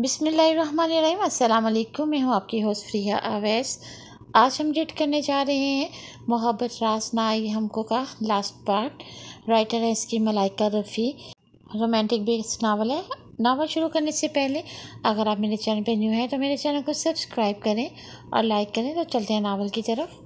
बिसमीम अल्लाम मैं हूँ आपकी होस्ट फ्रिया अवैस आज हम डेट करने जा रहे हैं मोहब्बत रास ना आई हमको का लास्ट पार्ट राइटर है इसकी Malaika Rafi romantic base novel है नावल शुरू करने से पहले अगर आप मेरे चैनल पर न्यू हैं तो मेरे चैनल को सब्सक्राइब करें और लाइक करें तो चलते हैं नावल की तरफ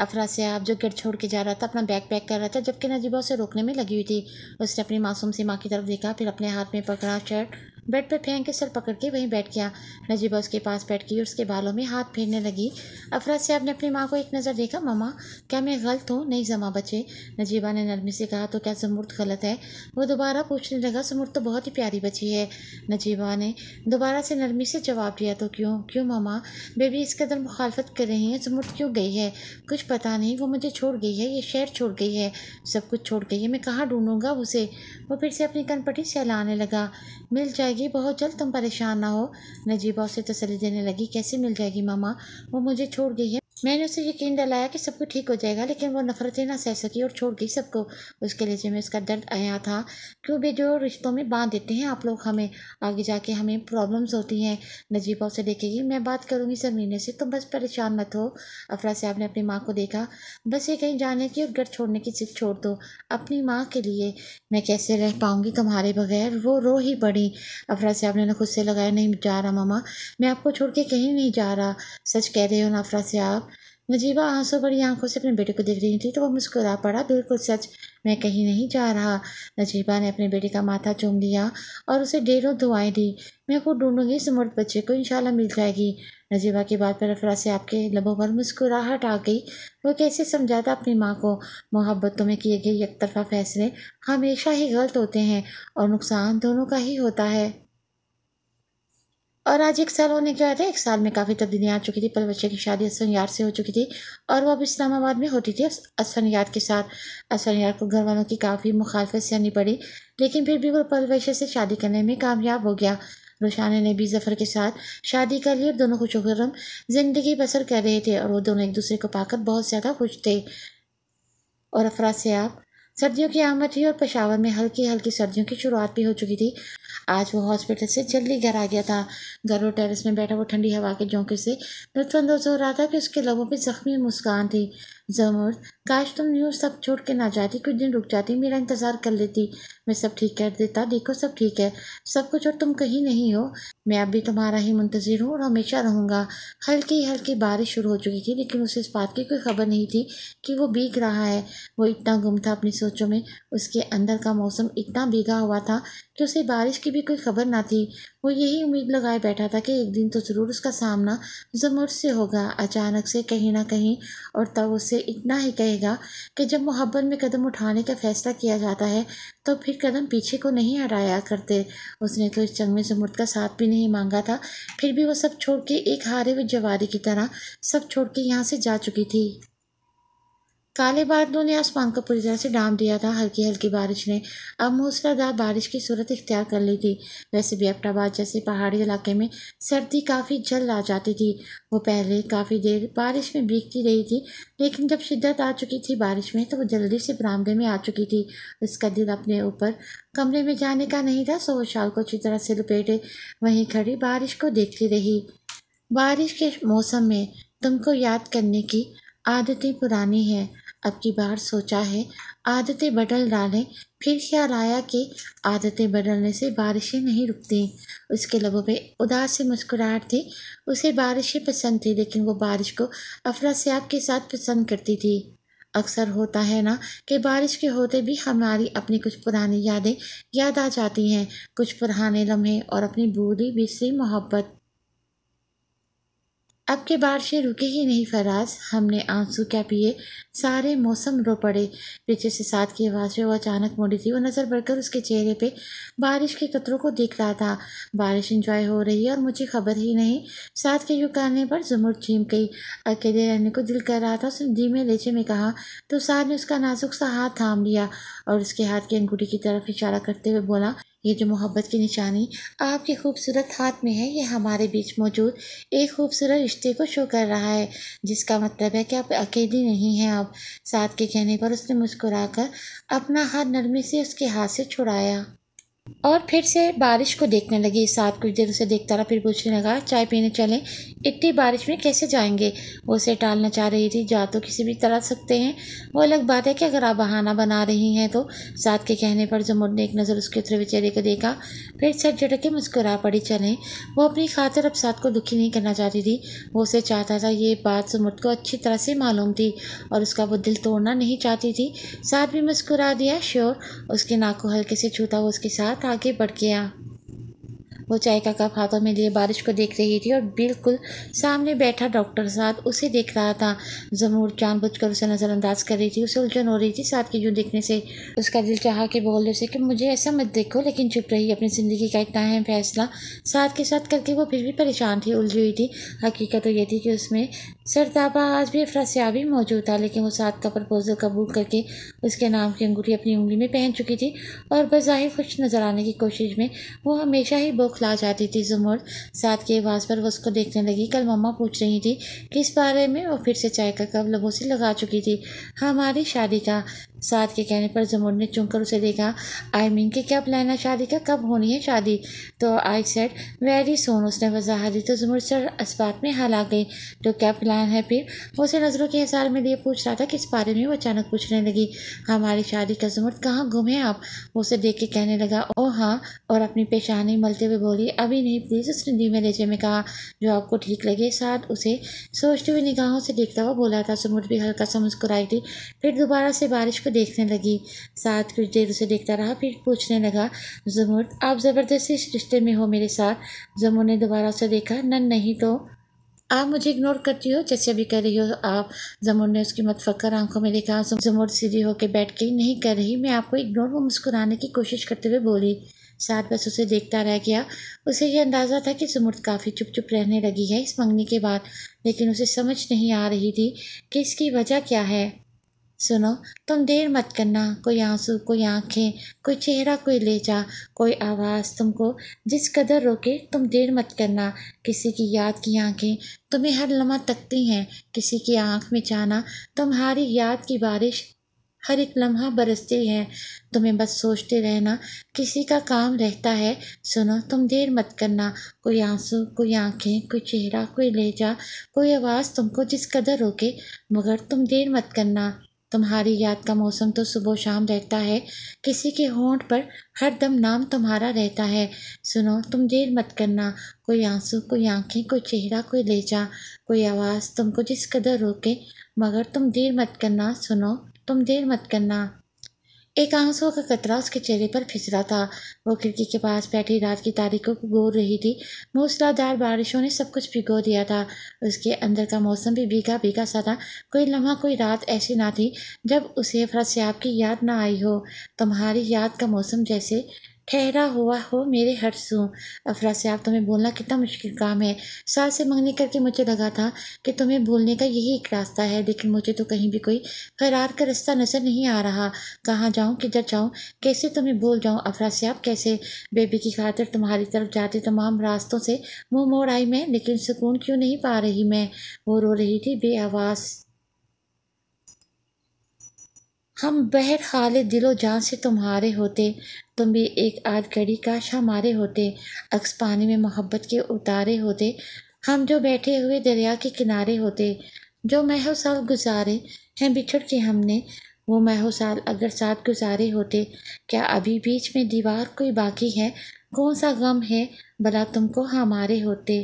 अफरा से आप जो घर छोड़ के जा रहा था अपना बैग पैक कर रहा था जबकि नजीबा उसे रोकने में लगी हुई थी उसने अपनी मासूम सी माँ की तरफ देखा फिर अपने हाथ में पकड़ा शर्ट बेड पर फेंक के सर पकड़ के वहीं बैठ गया नजीबा उसके पास बैठ गई उसके बालों में हाथ फेरने लगी अफराज साहब ने अपनी माँ को एक नज़र देखा ममा क्या मैं गलत हूँ नहीं जमा बचे नजीबा ने नरमी से कहा तो क्या जमूर्त गलत है वो दोबारा पूछने लगा जमूर्त तो बहुत ही प्यारी बची है नजीबा ने दोबारा से नरमी से जवाब दिया तो क्यों क्यों ममा बेबी इस कदर मुखालफत कर रही हैं जमूर्त क्यों गई है कुछ पता नहीं वो मुझे छोड़ गई है ये शहर छोड़ गई है सब कुछ छोड़ गई है मैं कहाँ ढूंढूंगा उसे वो फिर से अपनी कनपटी सहलाने लगा मिल जाए जाएगी बहुत जल्द तुम परेशान ना हो नजीबा उसे तसली देने लगी कैसे मिल जाएगी मामा वो मुझे छोड़ गई है मैंने उसे यकीन दिलाया कि सब कुछ ठीक हो जाएगा लेकिन वो नफरतें ना सह सकी और छोड़ गई सबको उसके लिए में उसका दर्द आया था क्यों भी जो रिश्तों में बांध देते हैं आप लोग हमें आगे जाके हमें प्रॉब्लम्स होती हैं नजीबा उसे देखेगी मैं बात करूँगी सरमीने से तो बस परेशान मत हो अफरा साहब ने अपनी माँ को देखा बस ये कहीं जाने की और घर छोड़ने की सिर्फ छोड़ दो अपनी माँ के लिए मैं कैसे रह पाऊँगी तुम्हारे बगैर वो रो ही पड़ी अफरा साहब ने खुद से लगाया नहीं जा रहा मामा मैं आपको छोड़ के कहीं नहीं जा रहा सच कह रहे हो ना अफरा साहब नजीबा आंसू बड़ी आंखों से अपने बेटे को देख रही थी तो वो मुस्कुरा पड़ा बिल्कुल सच मैं कहीं नहीं जा रहा नजीबा ने अपने बेटे का माथा चूम लिया और उसे डेढ़ों दुआएं दी मैं खुद ढूंढूंगी समर्थ बच्चे को इंशाल्लाह मिल जाएगी नजीबा की बात पर अफरा से आपके लबों पर मुस्कुराहट आ गई वो कैसे समझाता अपनी माँ को मोहब्बतों में किए गए यकतरफा फैसले हमेशा ही गलत होते हैं और नुकसान दोनों का ही होता है और आज एक साल होने के आया था एक साल में काफ़ी तब्दीलियाँ आ चुकी थी पर बच्चे की शादी असन यार से हो चुकी थी और वो अब इस्लामाबाद में होती थी असन यार के साथ असन यार को घर वालों की काफ़ी मुखालफत आनी पड़ी लेकिन फिर भी वो बच्चे से शादी करने में कामयाब हो गया रोशाना ने भी जफर के साथ शादी कर ली और दोनों खुश होकर ज़िंदगी बसर कर रहे थे और वो दोनों एक दूसरे को पाकर बहुत ज़्यादा खुश थे और अफरा से आप सर्दियों की आमद थी और पेशावर में हल्की हल्की सर्दियों की शुरुआत भी हो चुकी थी आज वो हॉस्पिटल से जल्दी घर आ गया था घर और टेरिस में बैठा वो ठंडी हवा के झोंके से लुत्फानंदोज हो रहा था कि उसके लबों पर जख्मी मुस्कान थी जमूर काश तुम यूँ सब छोड़ के ना जाती कुछ दिन रुक जाती मेरा इंतज़ार कर लेती मैं सब ठीक कर देता देखो सब ठीक है सब कुछ और तुम कहीं नहीं हो मैं अब भी तुम्हारा ही मुंतज़र हूँ और हमेशा रहूँगा हल्की हल्की बारिश शुरू हो चुकी थी लेकिन उसे इस बात की कोई खबर नहीं थी कि वो बीग रहा है वो इतना गुम था अपनी सोचों में उसके अंदर का मौसम इतना बिगा हुआ था कि तो उसे बारिश की भी कोई खबर ना थी वो यही उम्मीद लगाए बैठा था कि एक दिन तो ज़रूर उसका सामना जमुर से होगा अचानक से कहीं ना कहीं और तब उसे इतना ही कहेगा कि जब मोहब्बत में कदम उठाने का फैसला किया जाता है तो फिर कदम पीछे को नहीं हटाया करते उसने तो इस जंग में जमुर का साथ भी नहीं मांगा था फिर भी वो सब छोड़ के एक हारे हुए जवारी की तरह सब छोड़ के यहाँ से जा चुकी थी काले बादलों ने आसमान को पूरी तरह से डाम दिया था हल्की हल्की बारिश ने अब मूसलाधार बारिश की सूरत इख्तियार कर ली थी वैसे भी अपटाबाद जैसे पहाड़ी इलाके में सर्दी काफ़ी जल्द आ जाती थी वो पहले काफ़ी देर बारिश में भीगती रही थी लेकिन जब शिद्दत आ चुकी थी बारिश में तो वो जल्दी से बरामदे में आ चुकी थी उसका दिल अपने ऊपर कमरे में जाने का नहीं था सो वो शाल को अच्छी तरह से लपेटे वहीं खड़ी बारिश को देखती रही बारिश के मौसम में तुमको याद करने की आदतें पुरानी हैं अब की बार सोचा है आदतें बदल डालें फिर ख्याल आया कि आदतें बदलने से बारिशें नहीं रुकती उसके लबों पे उदास से मुस्कुराहट थी उसे बारिशें पसंद थी लेकिन वो बारिश को अफरा सियाब के साथ पसंद करती थी अक्सर होता है ना कि बारिश के होते भी हमारी अपनी कुछ पुरानी यादें याद आ जाती हैं कुछ पुराने लम्हे और अपनी बूढ़ी बिसरी मोहब्बत अब के बारिशें रुके ही नहीं फराज हमने आंसू क्या पिए सारे मौसम रो पड़े पीछे से साथ की आवाज़ में वो अचानक मुड़ी थी वो नज़र बढ़कर उसके चेहरे पे बारिश के कतरों को देख रहा था बारिश इंजॉय हो रही है और मुझे खबर ही नहीं साथ के यू करने पर जमुर चीम गई अकेले रहने को दिल कर रहा था उसने धीमे लेचे में कहा तो साथ ने उसका नाजुक सा हाथ थाम लिया और उसके हाथ की अंगूठी की तरफ इशारा करते हुए बोला ये जो मोहब्बत की निशानी आपके खूबसूरत हाथ में है ये हमारे बीच मौजूद एक खूबसूरत रिश्ते को शो कर रहा है जिसका मतलब है कि आप अकेली नहीं हैं आप साथ के कहने पर उसने मुस्कुराकर अपना हाथ नरमी से उसके हाथ से छुड़ाया और फिर से बारिश को देखने लगी साथ कुछ देर उसे देखता रहा फिर पूछने लगा चाय पीने चलें इतनी बारिश में कैसे जाएंगे वो उसे टालना चाह रही थी जा तो किसी भी तरह सकते हैं वो अलग बात है कि अगर आप बहाना बना रही हैं तो साथ के कहने पर जमुन ने एक नज़र उसके उतरे बेचारे को देखा फिर सर झटके के मुस्कुरा पड़ी चलें वो अपनी खातिर अब साथ को दुखी नहीं करना चाहती थी वो उसे चाहता था ये बात जमुट को अच्छी तरह से मालूम थी और उसका वो दिल तोड़ना नहीं चाहती थी साथ भी मुस्कुरा दिया श्योर उसके नाक को हल्के से छूता वो उसके साथ साथ आगे बढ़ गया वो चाय का कप हाथों में लिए बारिश को देख रही थी और बिल्कुल सामने बैठा डॉक्टर साथ उसे देख रहा था जमूर बुझ कर उसे नज़रअंदाज कर रही थी उसे उलझन हो रही थी साथ के यूँ देखने से उसका दिल चाह के बोल उसे कि मुझे ऐसा मत देखो लेकिन चुप रही अपनी ज़िंदगी का इतना अहम फैसला साथ के साथ करके वो फिर भी परेशान थी उलझी हुई थी हकीकत तो ये थी कि उसमें सरतापा आज भी फ्रस्याबी मौजूद था लेकिन वो साथ का प्रपोजल कबूल करके उसके नाम की अंगूठी अपनी उंगली में पहन चुकी थी और बज़ाहिर खुश नजर आने की कोशिश में वो हमेशा ही बौखला जाती थी जुमर साथ की आवाज़ पर वो उसको देखने लगी कल मम्मा पूछ रही थी किस बारे में वो फिर से चाय का कप लोगों से लगा चुकी थी हमारी शादी का साथ के कहने पर जमुन ने चुन कर उसे देखा आई मीन के क्या प्लान है शादी का कब होनी है शादी तो आई सेट वेरी सोन उसने वजाहत दी तो जमुन सर बात में हाल आ गई तो क्या प्लान है फिर वो उसे नज़रों के हिसार में लिए पूछ रहा था किस बारे में वो अचानक पूछने लगी हमारी शादी का जमुन कहाँ घूमे आप उसे देख के कहने लगा ओ हाँ और अपनी पेशानी मलते हुए बोली अभी नहीं प्लीज़ उसने धीमे लेजे में कहा जो आपको ठीक लगे साथ उसे सोचती हुई निगाहों से देखता हुआ बोला था जमुन भी हल्का सा मुस्कुराई थी फिर दोबारा से बारिश को उसे देखने लगी साथ कुछ देर उसे देखता रहा फिर पूछने लगा जमुर आप ज़बरदस्ती इस रिश्ते में हो मेरे साथ जमूर ने दोबारा उसे देखा नन नहीं तो आप मुझे इग्नोर करती हो जैसे अभी कर रही हो आप जमूर ने उसकी मत फकर आंखों में देखा जमुर सीधी होकर बैठ गई नहीं कर रही मैं आपको इग्नोर वो मुस्कुराने की कोशिश करते हुए बोली साथ बस उसे देखता रह गया उसे यह अंदाज़ा था कि जुमुर्द काफ़ी चुप चुप रहने लगी है इस मंगनी के बाद लेकिन उसे समझ नहीं आ रही थी कि इसकी वजह क्या है सुनो तुम देर मत करना कोई आंसू कोई आंखें कोई चेहरा कोई ले जा कोई आवाज़ तुमको जिस कदर रोके तुम देर मत करना किसी की याद की आंखें तुम्हें हर लम्हा तकती हैं किसी की आंख में जाना तुम्हारी याद की बारिश हर एक लम्हा बरसती हैं तुम्हें बस सोचते रहना किसी का काम रहता है सुनो तुम देर मत करना कोई आंसू कोई आंखें कोई चेहरा कोई ले जा कोई आवाज़ तुमको जिस कदर रोके मगर तुम देर मत करना तुम्हारी याद का मौसम तो सुबह शाम रहता है किसी के होंठ पर हर दम नाम तुम्हारा रहता है सुनो तुम देर मत करना कोई आंसू कोई आंखें कोई चेहरा कोई जा कोई आवाज़ तुमको जिस कदर रोके मगर तुम देर मत करना सुनो तुम देर मत करना एक आंसू का कतरा उसके चेहरे पर फिसरा था वो खिड़की के पास बैठी रात की तारीखों को गोर रही थी मूसलाधार बारिशों ने सब कुछ भिगो दिया था उसके अंदर का मौसम भी भीगा भीगा सा था कोई लम्हा कोई रात ऐसी ना थी जब उसे फरसयाब की याद ना आई हो तुम्हारी याद का मौसम जैसे ठहरा हुआ हो मेरे हर सू अफरा से आप तुम्हें बोलना कितना मुश्किल काम है साल से मंगने करके मुझे लगा था कि तुम्हें बोलने का यही एक रास्ता है लेकिन मुझे तो कहीं भी कोई फरार का रास्ता नज़र नहीं आ रहा कहाँ जाऊँ किधर जाऊँ कैसे तुम्हें बोल जाऊँ अफरा से आप कैसे बेबी की खातिर तुम्हारी तरफ जाते तमाम रास्तों से मुँह मोड़ आई मैं लेकिन सुकून क्यों नहीं पा रही मैं वो रो रही थी बे आवाज़ हम बहर हाल दिलो जान से तुम्हारे होते तुम भी एक आध घड़ी काश हमारे होते अक्स पानी में मोहब्बत के उतारे होते हम जो बैठे हुए दरिया के किनारे होते जो महो साल गुजारे हैं बिछड़ के हमने वो महो साल अगर साथ गुजारे होते क्या अभी बीच में दीवार कोई बाकी है कौन सा गम है भला तुमको हमारे होते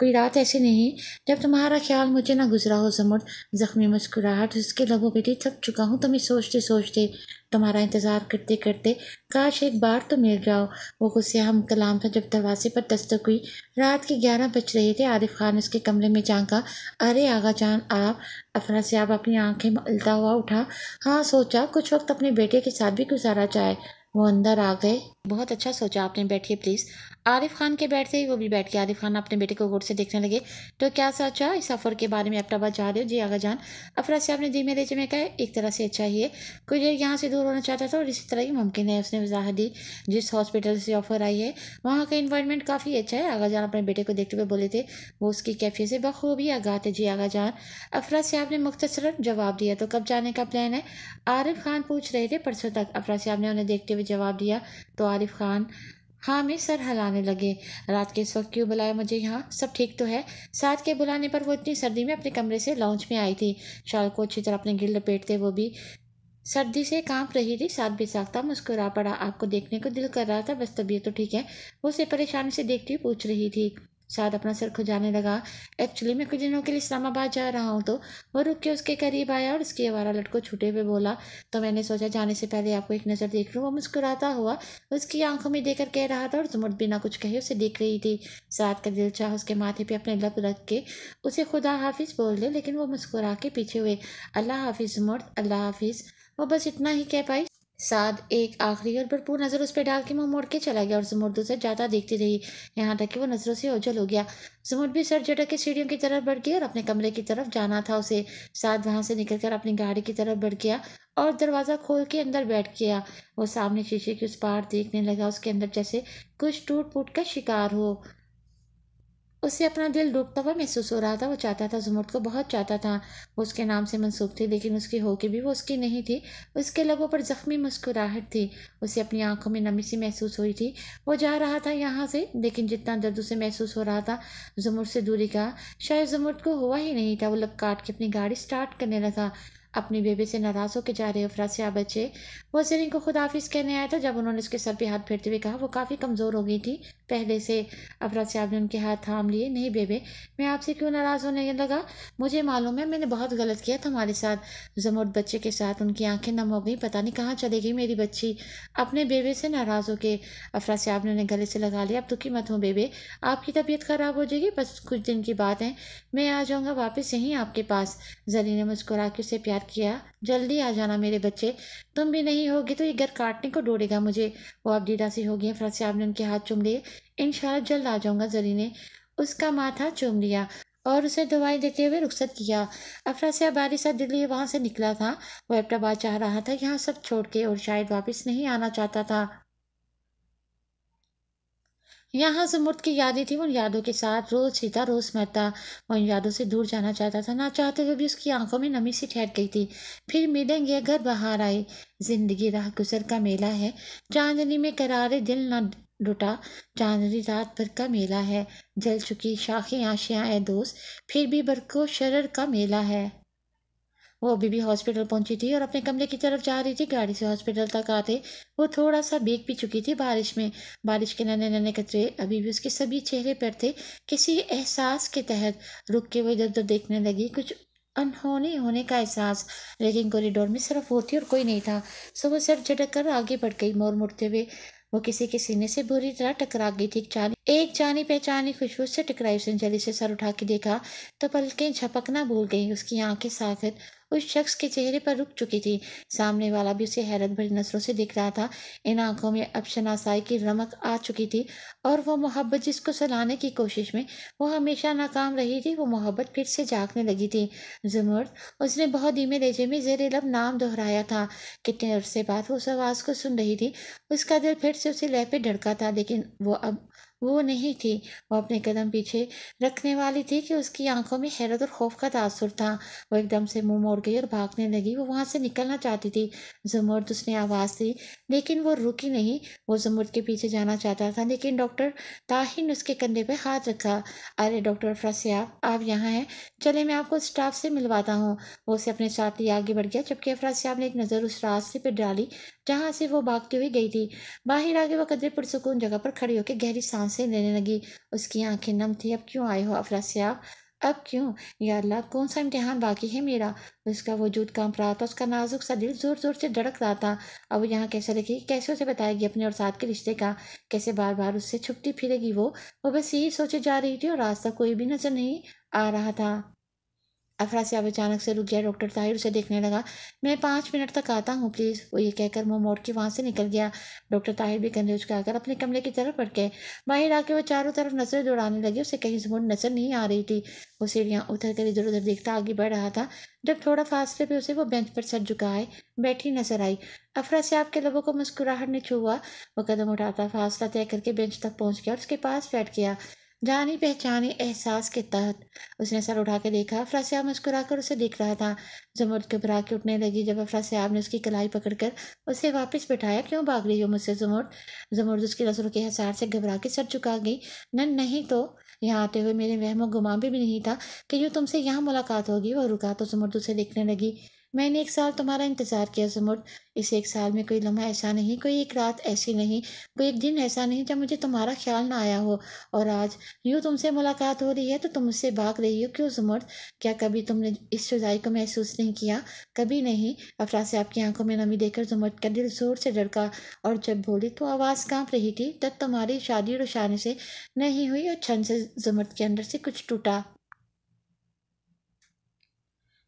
कोई रात ऐसी नहीं जब तुम्हारा ख्याल मुझे ना गुजरा हो जमुर जख्मी मुस्कुराहट उसके लबों बेटी थक चुका हूँ तुम्हें सोचते सोचते तुम्हारा इंतज़ार करते करते काश एक बार तो मिल जाओ वो गुस्से हम कलाम था जब दरवाजे पर दस्तक हुई रात के ग्यारह बज रहे थे आरिफ खान उसके कमरे में झाँका अरे आगा जान आप अफरा से आप अपनी आंखें मलता हुआ उठा हाँ सोचा कुछ वक्त अपने बेटे के साथ भी गुजारा जाए वो अंदर आ गए बहुत अच्छा सोचा आपने बैठिए प्लीज़ आरिफ खान के बैठ से वो भी बैठ के आरिफ खान अपने बेटे को गौर से देखने लगे तो क्या सोचा इस सफ़र के बारे में अपटाबाद जा रहे हो जी आगा जान अफरा साहब ने धीमे रेचे में कहा एक तरह से अच्छा ही है कोई देर यहाँ से दूर होना चाहता था और इसी तरह ही मुमकिन है उसने वजाहत दी जिस हॉस्पिटल से ऑफर आई है वहाँ का इन्वायरमेंट काफ़ी अच्छा है आगा जान अपने बेटे को देखते हुए बोले थे वो उसकी कैफियत से बखूबी आगा थे जी आगा जान अफरा साहब ने मुख्तसर जवाब दिया तो कब जाने का प्लान है आरिफ खान पूछ रहे थे परसों तक अफरा साहब ने उन्हें देखते हुए जवाब दिया तो आरिफ खान हाँ मैं सर हलाने लगे रात के इस वक्त क्यों बुलाया मुझे यहाँ सब ठीक तो है साथ के बुलाने पर वो इतनी सर्दी में अपने कमरे से लॉन्च में आई थी शाल को अच्छी तरह अपने गिर लपेटते वो भी सर्दी से कांप रही थी साथ भी साखता मुस्कुरा पड़ा आपको देखने को दिल कर रहा था बस तबीयत तो ठीक है वो उसे परेशानी से देखती हुई पूछ रही थी साथ अपना सर खुजाने लगा एक्चुअली मैं कुछ दिनों के लिए इस्लामाबाद जा रहा हूँ तो वो रुक के उसके करीब आया और उसकी आवारा लड़को छूटे हुए बोला तो मैंने सोचा जाने से पहले आपको एक नज़र देख लूँ वो मुस्कुराता हुआ उसकी आंखों में देखकर कह रहा था और जुमुट बिना कुछ कहे उसे देख रही थी साथ का दिल चाह उसके माथे पर अपने लब रख के उसे खुदा हाफिज़ बोल दे लेकिन वो मुस्कुरा के पीछे हुए अल्लाह हाफिज़ जुमुट अल्लाह हाफिज़ वो बस इतना ही कह पाई साद एक आखिरी और भरपूर नज़र उस पर डाल के मुँह मोड़ के चला गया और जुमुर्द उसे जाता देखती रही यहाँ तक कि वो नज़रों से ओझल हो गया जुमुर्द भी सर झटक के सीढ़ियों की तरफ बढ़ गया और अपने कमरे की तरफ जाना था उसे साथ वहाँ से निकलकर अपनी गाड़ी की तरफ बढ़ गया और दरवाज़ा खोल के अंदर बैठ गया वो सामने शीशे के उस पार देखने लगा उसके अंदर जैसे कुछ टूट फूट का शिकार हो उससे अपना दिल डूबता हुआ महसूस हो रहा था वो चाहता था जुमर्द को बहुत चाहता था वो उसके नाम से मनसूख थी लेकिन उसकी होके भी वो उसकी नहीं थी उसके लबों पर ज़ख्मी मुस्कुराहट थी उसे अपनी आंखों में नमी सी महसूस हुई थी वो जा रहा था यहाँ से लेकिन जितना दर्द उसे महसूस हो रहा था जुमर्द से दूरी का शायद जुमर्द को हुआ ही नहीं था वो लब काट के अपनी गाड़ी स्टार्ट करने लगा अपनी बेबी से नाराज़ होकर जा रहे अफरा से बच्चे वो सिरिन को खुदाफिस कहने आया था जब उन्होंने उसके सर पे हाथ फेरते हुए कहा वो काफ़ी कमज़ोर हो गई थी पहले से अफरा से ने उनके हाथ थाम लिए नहीं बेबे मैं आपसे क्यों नाराज़ होने लगा मुझे मालूम है मैंने बहुत गलत किया था हमारे साथ जमोट बच्चे के साथ उनकी आंखें नम हो गई पता नहीं कहाँ चले गई मेरी बच्ची अपने बेबे से नाराज़ होकर अफरा से ने उन्हें गले से लगा लिया अब दुखी मत हो बेबे आपकी तबीयत ख़राब हो जाएगी बस कुछ दिन की बात है मैं आ जाऊँगा वापस यहीं आपके पास जली ने मुस्कुरा के उसे प्यार याद किया जल्दी आ जाना मेरे बच्चे तुम भी नहीं होगी तो ये घर काटने को डोड़ेगा मुझे वो अब दीदा सी हो गई साहब ने उनके हाथ चुम लिए इन जल्द आ जाऊँगा जरी ने उसका माथा चूम लिया और उसे दवाई देते हुए रुखसत किया अफरा से हमारे साथ दिल्ली वहाँ से निकला था वो एबटाबाद चाह रहा था यहाँ सब छोड़ के और शायद वापस नहीं आना चाहता था यहाँ जुमुर्द की यादें थी उन यादों के साथ रोज सीता रोज मरता वो इन यादों से दूर जाना चाहता था ना चाहते हुए भी उसकी आंखों में नमी सी ठहर गई थी फिर मिलेंगे घर बाहर आई जिंदगी राह गुजर का मेला है चांदनी में करारे दिल ना लुटा चांदनी रात भर का मेला है जल चुकी शाखें आशियाँ ए दोस्त फिर भी बरको शरर का मेला है वो अभी भी हॉस्पिटल पहुंची थी और अपने कमरे की तरफ जा रही थी गाड़ी से हॉस्पिटल तक आते वो थोड़ा सा भीग भी चुकी थी बारिश में बारिश के नन्हे नन्हे कतरे अभी भी उसके सभी चेहरे पर थे किसी एहसास के तहत रुक के वो इधर उधर देखने लगी कुछ अनहोनी होने का एहसास लेकिन कॉरिडोर में सिर्फ वो थी और कोई नहीं था सो वो सर झटक कर आगे बढ़ गई मोर मुड़ते हुए वो किसी के सीने से बुरी तरह टकरा गई थी जानी एक जानी पहचानी खुशबू से टकराई उसने जल्दी से सर उठा के देखा तो पलकें झपकना भूल गई उसकी आंखें सागर उस शख्स के चेहरे पर रुक चुकी थी सामने वाला भी उसे हैरत भरी नजरों से देख रहा था इन आंखों में अब शनासाई की रमक आ चुकी थी और वो मोहब्बत जिसको सलाने की कोशिश में वो हमेशा नाकाम रही थी वो मोहब्बत फिर से जागने लगी थी जुमर्द उसने बहुत धीमे लहजे में जेर लब नाम दोहराया था कितने अरसे बाद वो उस आवाज़ को सुन रही थी उसका दिल फिर से उसे लह पे धड़का था लेकिन वो अब वो नहीं थी वो अपने कदम पीछे रखने वाली थी कि उसकी आंखों में हैरत और खौफ का तासुर था वो एकदम से मुंह मोड़ गई और भागने लगी वो वहाँ से निकलना चाहती थी जमुर्द तो उसने आवाज़ दी लेकिन वो रुकी नहीं वो जमुर्द के पीछे जाना चाहता था लेकिन डॉक्टर ताहिन उसके कंधे पर हाथ रखा अरे डॉक्टर फ्रसिया आप यहाँ हैं चले मैं आपको स्टाफ से मिलवाता हूँ वो उसे अपने साथ ही आगे बढ़ गया जबकि अफराज साहब ने एक नज़र उस रास्ते पर डाली जहाँ से वो भागती हुई गई थी बाहर आगे वह कदरे पुरसकून जगह पर खड़ी होकर गहरी सांसें लेने लगी उसकी आंखें नम थी अब क्यों आए हो अफरासिया अब क्यों या कौन सा इम्तहान बाकी है मेरा उसका वजूद कांप रहा था उसका नाजुक सा दिल ज़ोर ज़ोर से धड़क रहा था अब यहाँ कैसे रखेगी कैसे उसे बताएगी अपने और साथ के रिश्ते का कैसे बार बार उससे छुपती फिरेगी वो वो बस यही सोचे जा रही थी और रास्ता कोई भी नज़र नहीं आ रहा था अफरासियाब अचानक से रुक गया डॉक्टर ताहिर उसे देखने लगा मैं पाँच मिनट तक आता हूँ प्लीज़ वो ये कहकर मुँह मोड़ के वहाँ से निकल गया डॉक्टर ताहिर भी कंधे आकर अपने कमरे की तरफ के बाहर आके वो चारों तरफ नजरें दौड़ाने लगी उसे कहीं जमुन नजर नहीं आ रही थी वो सीढ़ियाँ उतर कर इधर उधर देखता आगे बढ़ रहा था जब थोड़ा फासले पर उसे वो बेंच पर सर झुकाए बैठी नजर आई अफरा से आपके लोगों को मुस्कुराहट ने छुआ वो कदम उठाता फासला तय करके बेंच तक पहुँच गया और उसके पास बैठ गया जानी पहचानी एहसास के तहत उसने सर उठा के देखा फ्रासियाब मुस्कुरा कर उसे देख रहा था जुमर घबरा के उठने लगी जब फ्रासियाब ने उसकी कलाई पकड़कर उसे वापस बैठाया क्यों भाग रही हो मुझसे जुमर जुमरद तो उसकी रसों के हिसार से घबरा के सर चुका गई न नहीं तो यहाँ आते हुए मेरे वहमो गुमा भी नहीं था कि यूँ तुमसे यहाँ मुलाकात होगी वह रुका तो जुमरद तो उसे देखने लगी मैंने एक साल तुम्हारा इंतज़ार किया जमुट इस एक साल में कोई लम्हा ऐसा नहीं कोई एक रात ऐसी नहीं कोई एक दिन ऐसा नहीं जब मुझे तुम्हारा ख्याल ना आया हो और आज यूँ तुमसे मुलाकात हो रही है तो तुम मुझसे भाग रही हो क्यों जमुट क्या कभी तुमने इस जुदाई को महसूस नहीं किया कभी नहीं अफरा से आपकी आंखों में नमी देखकर जमुट का दिल जोर से झड़का और जब बोली तो आवाज़ कांप रही थी तब तुम्हारी शादी रुशाने से नहीं हुई और छन से जमुट के अंदर से कुछ टूटा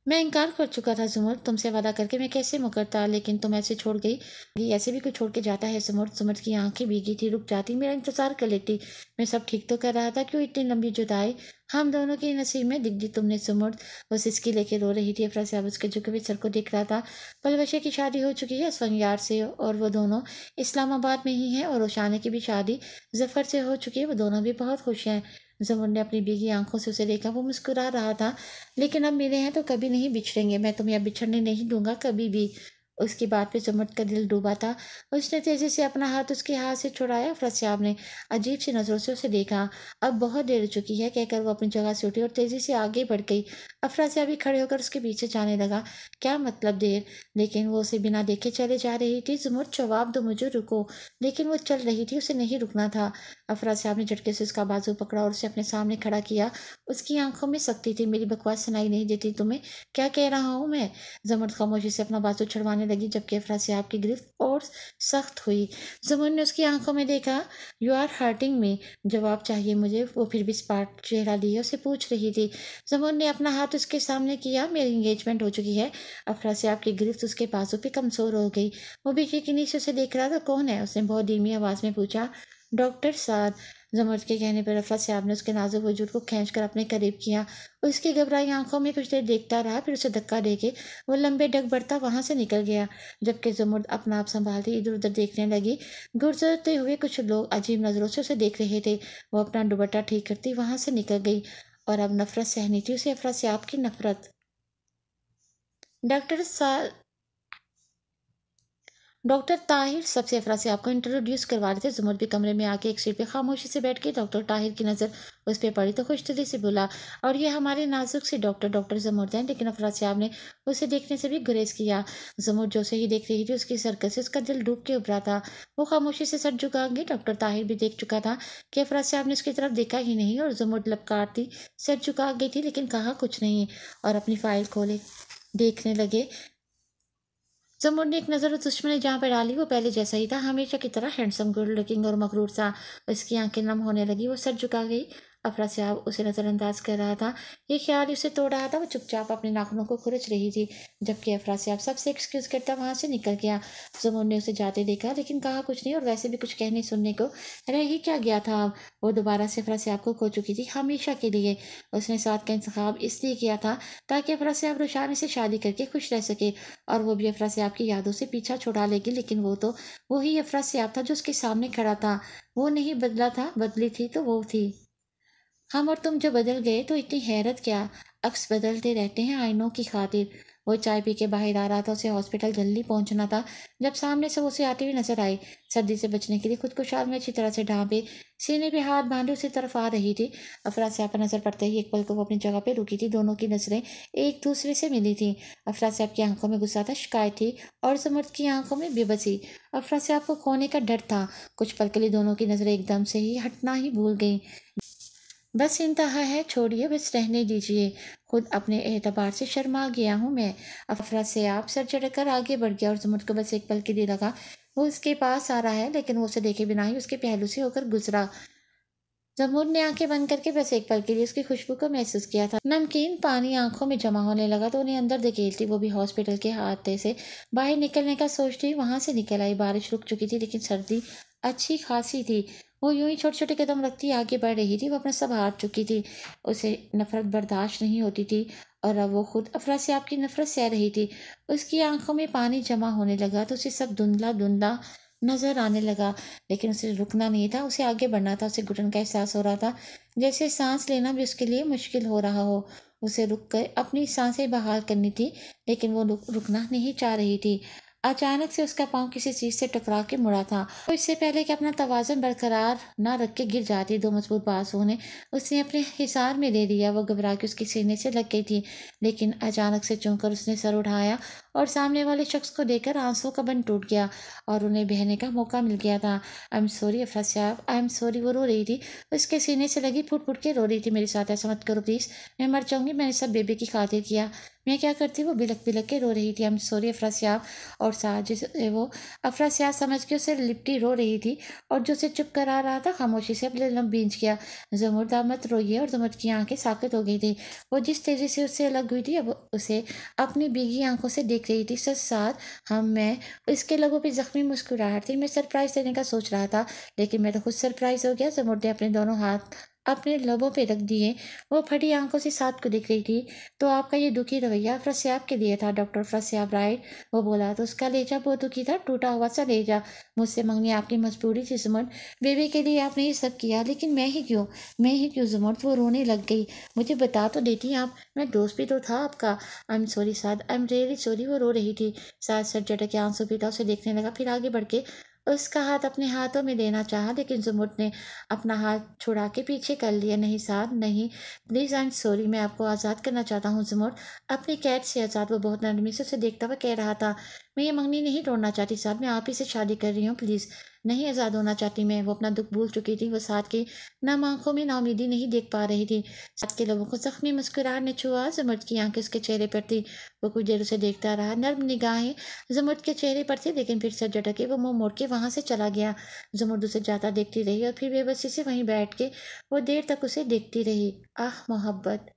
मैं इनकार कर चुका था जुमर तुमसे वादा करके मैं कैसे मुकरता लेकिन तुम ऐसे छोड़ गई ऐसे भी कोई छोड़ के जाता है जुमर जुमर की आंखें भीगी थी रुक जाती मेरा इंतजार कर लेती मैं सब ठीक तो कर रहा था क्यों इतनी लंबी जुदाई हम दोनों के नसीब में दिख दी तुमने सुमर वो सिसकी लेके रो रही थी अफरा साहब उसके झुके हुए सर को देख रहा था पलवशे की शादी हो चुकी है सोनियार से और वो दोनों इस्लामाबाद में ही हैं और रोशाने की भी शादी जफर से हो चुकी है वो दोनों भी बहुत खुश हैं जब ने अपनी बीगी आंखों से उसे देखा वो मुस्कुरा रहा था लेकिन अब मेरे हैं तो कभी नहीं बिछड़ेंगे मैं तुम्हें अब बिछड़ने नहीं दूंगा कभी भी उसकी बात पे चमट का दिल डूबा था उसने तेजी से अपना हाथ उसके हाथ से छुड़ाया फरस्याब ने अजीब सी नज़रों से उसे देखा अब बहुत देर हो चुकी है कहकर वो अपनी जगह से उठी और तेज़ी से आगे बढ़ गई अब भी खड़े होकर उसके पीछे जाने लगा क्या मतलब देर लेकिन वो उसे बिना देखे चले जा रही थी जुम्मट जवाब दो मुझे रुको लेकिन वो चल रही थी उसे नहीं रुकना था अफरा साहब ने झटके से उसका बाजू पकड़ा और उसे अपने सामने खड़ा किया उसकी आंखों में सख्ती थी मेरी बकवास सुनाई नहीं देती तुम्हें क्या कह रहा हूँ मैं जमर खामोशी से अपना बाजू छुड़वाने लगी जबकि अफरासियाब की गिरफ्त और सख्त हुई जुमन ने उसकी आंखों में देखा यू आर हर्टिंग में जवाब चाहिए मुझे वो फिर भी स्पार्ट चेहरा लिए उसे पूछ रही थी जुमन ने अपना हाथ उसके सामने किया मेरी इंगेजमेंट हो चुकी है अफरासियाब की गिरफ्त उसके पासों पर कमज़ोर हो गई वो बेचैनी से उसे देख रहा था कौन है उसने बहुत धीमी आवाज़ में पूछा डॉक्टर साहब जमर्द के कहने पर रफा साहब ने उसके नाजुक वजूद को खींच कर अपने करीब किया उसकी घबराई आंखों में कुछ देर देखता रहा फिर उसे धक्का दे के वह लंबे डग बढ़ता वहाँ से निकल गया जबकि जमर्द अपना आप संभालती इधर उधर देखने लगी गुजरते हुए कुछ लोग अजीब नज़रों से उसे देख रहे थे वो अपना दुबट्टा ठीक करती वहाँ से निकल गई और अब नफरत सहनी थी उसे अफरा से की नफरत डॉक्टर सा डॉक्टर ताहिर सबसे अफरा से आपको इंट्रोड्यूस करवा रहे थे जुमर भी कमरे में आके एक सीट पे खामोशी से बैठ के डॉक्टर ताहिर की नज़र उस पर पड़ी तो खुश दिली से बोला और ये हमारे नाजुक से डॉक्टर डॉक्टर जमुर हैं लेकिन अफरा साहब ने उसे देखने से भी गुरेज किया जमुर जो से ही देख रही थी उसकी सरकत से उसका दिल डूब के उभरा था वो खामोशी से सट झुकाएंगे डॉक्टर ताहिर भी देख चुका था कि अफरा साहब ने उसकी तरफ देखा ही नहीं और जमूर लपकारती सट झुका गई थी लेकिन कहा कुछ नहीं और अपनी फाइल खोले देखने लगे जमुन ने एक नज़र उस दुश्मन ने जहाँ पर डाली वो पहले जैसा ही था हमेशा की तरह हैंडसम गुड लुकिंग और मकरूर सा उसकी आंखें नम होने लगी वो सर झुका गई अफरासियाब उसे नज़रअंदाज कर रहा था ये ख्याल उसे तोड़ रहा था वो चुपचाप अपने नाखूनों को खुरच रही थी जबकि अफरासियाब सबसे एक्सक्यूज़ करता वहाँ से निकल गया जुमून ने उसे जाते देखा लेकिन कहा कुछ नहीं और वैसे भी कुछ कहने सुनने को रह ही क्या गया था अब वो दोबारा से अफरासियाब को खो चुकी थी हमेशा के लिए उसने साथ का इंतखाब इसलिए किया था ताकि अफरासियाब रुशानी से शादी करके खुश रह सके और वो भी अफरासियाब की यादों से पीछा छुड़ा लेगी लेकिन वो तो वही अफरासियाब था जो उसके सामने खड़ा था वो नहीं बदला था बदली थी तो वो थी हम और तुम जो बदल गए तो इतनी हैरत क्या अक्स बदलते रहते हैं आइनों की खातिर वो चाय पी के बाहर आ रहा था उसे हॉस्पिटल जल्दी पहुंचना था जब सामने से उसे आती हुई नजर आई सर्दी से बचने के लिए खुद को शाल में अच्छी तरह से ढांपे सीने पे हाथ बांधे उसी तरफ आ रही थी अफरा पर नजर पड़ते ही एक पल को वो अपनी जगह पे रुकी थी दोनों की नज़रें एक दूसरे से मिली थी अफरा साहब की आंखों में गुस्सा था शिकायत थी और समर्थ की आंखों में बेबसी अफरा साहब को खोने का डर था कुछ पल के लिए दोनों की नज़रें एकदम से ही हटना ही भूल गई बस इंतहा है छोड़िए बस रहने दीजिए खुद अपने एतबार से शर्मा गया हूँ मैं अफरा से आप सर चढ़ कर आगे बढ़ गया और जुमट को बस एक पल के लिए लगा वो उसके पास आ रहा है लेकिन वो उसे देखे बिना ही उसके पहलू से होकर गुजरा जमूर ने आंखें बंद करके बस एक पल के लिए उसकी खुशबू को महसूस किया था नमकीन पानी आंखों में जमा होने लगा तो उन्हें अंदर धकेलती वो भी हॉस्पिटल के हाथे से बाहर निकलने का सोचती वहां से निकल आई बारिश रुक चुकी थी लेकिन सर्दी अच्छी खासी थी वो यूं ही छोटे छोटे कदम रखती आगे बढ़ रही थी वो अपना सब हार चुकी थी उसे नफ़रत बर्दाश्त नहीं होती थी और अब वो खुद अफरा से आपकी नफ़रत सह रही थी उसकी आंखों में पानी जमा होने लगा तो उसे सब धुंधला धुंधला नज़र आने लगा लेकिन उसे रुकना नहीं था उसे आगे बढ़ना था उसे घुटन का एहसास हो रहा था जैसे सांस लेना भी उसके लिए मुश्किल हो रहा हो उसे रुक कर अपनी सांसें बहाल करनी थी लेकिन वो रुक रुकना नहीं चाह रही थी अचानक से उसका पाँव किसी चीज़ से टकरा के मुड़ा था तो इससे पहले कि अपना तोज़न बरकरार ना रख के गिर जाती दो मजबूत बांसों ने उसने अपने हिसार में ले लिया वो घबरा के उसके सीने से लग गई थी लेकिन अचानक से चुनकर उसने सर उठाया और सामने वाले शख्स को देखकर आंसू का बन टूट गया और उन्हें बहने का मौका मिल गया था आई एम सॉरी अफरा साहब आई एम सॉरी वो रो रही थी उसके सीने से लगी फुट फुट के रो रही थी मेरे साथ ऐसा मत करो प्लीज़ मैं मर जाऊँगी मैंने सब बेबी की खातिर किया मैं क्या करती वो बिलक बिलक के रो रही थी हम सॉरी अफरासियाब और सा जिसे वो अफरासियाब समझ के उसे लिपटी रो रही थी और जो उसे चुप करा रहा था खामोशी से अपने लम बींच किया जमुरदा मत रोइए और जमुर की आंखें साकित हो गई थी वो जिस तेज़ी से उससे अलग हुई थी अब उसे अपनी बीघी आंखों से देख रही थी सच साथ हम मैं इसके लोगों पर ज़ख्मी मुस्कुराहट थी मैं सरप्राइज़ देने का सोच रहा था लेकिन मैं तो खुद सरप्राइज़ हो गया ने अपने दोनों हाथ अपने लबों पे रख दिए वो फटी आंखों से साथ को देख रही थी तो आपका ये दुखी रवैया फ्रस्याब के लिए था डॉक्टर फ्रस्याब राइट वो बोला तो उसका लेजा बहुत दुखी था टूटा हुआ सा लेजा मुझसे मंगनी आपकी मजबूरी थी जुमन बेबी के लिए आपने ये सब किया लेकिन मैं ही क्यों मैं ही क्यों जुमट वो रोने लग गई मुझे बता तो देती आप मैं दोस्त भी तो था आपका I am sorry Saad I am really sorry वो रो रही थी साथ सर जटा के आंसू पीता उसे देखने लगा फिर आगे बढ़ के उसका हाथ अपने हाथों में देना चाहा लेकिन जुमुट ने अपना हाथ छुड़ा के पीछे कर लिया नहीं साहब नहीं प्लीज़ आई एम सॉरी मैं आपको आज़ाद करना चाहता हूँ जुमुट अपनी कैद से आज़ाद वो बहुत नरमी से उसे देखता हुआ कह रहा था मैं ये मंगनी नहीं तोड़ना चाहती साहब मैं आप ही से शादी कर रही हूँ प्लीज़ नहीं आज़ाद होना चाहती मैं वो अपना दुख भूल चुकी थी वो साथ की नम आंखों में नाउमीदी नहीं देख पा रही थी साथ के लोगों को जख्मी मुस्कुराहट ने छुआ जुमट की आंखें उसके चेहरे पर थी वो कुछ देर उसे देखता रहा नर्म निगाहें जुमट के चेहरे पर थी लेकिन फिर सर झटके वो मुँह मोड़ के वहाँ से चला गया जुमट उसे जाता देखती रही और फिर बेबसी से वहीं बैठ के वो देर तक उसे देखती रही आह मोहब्बत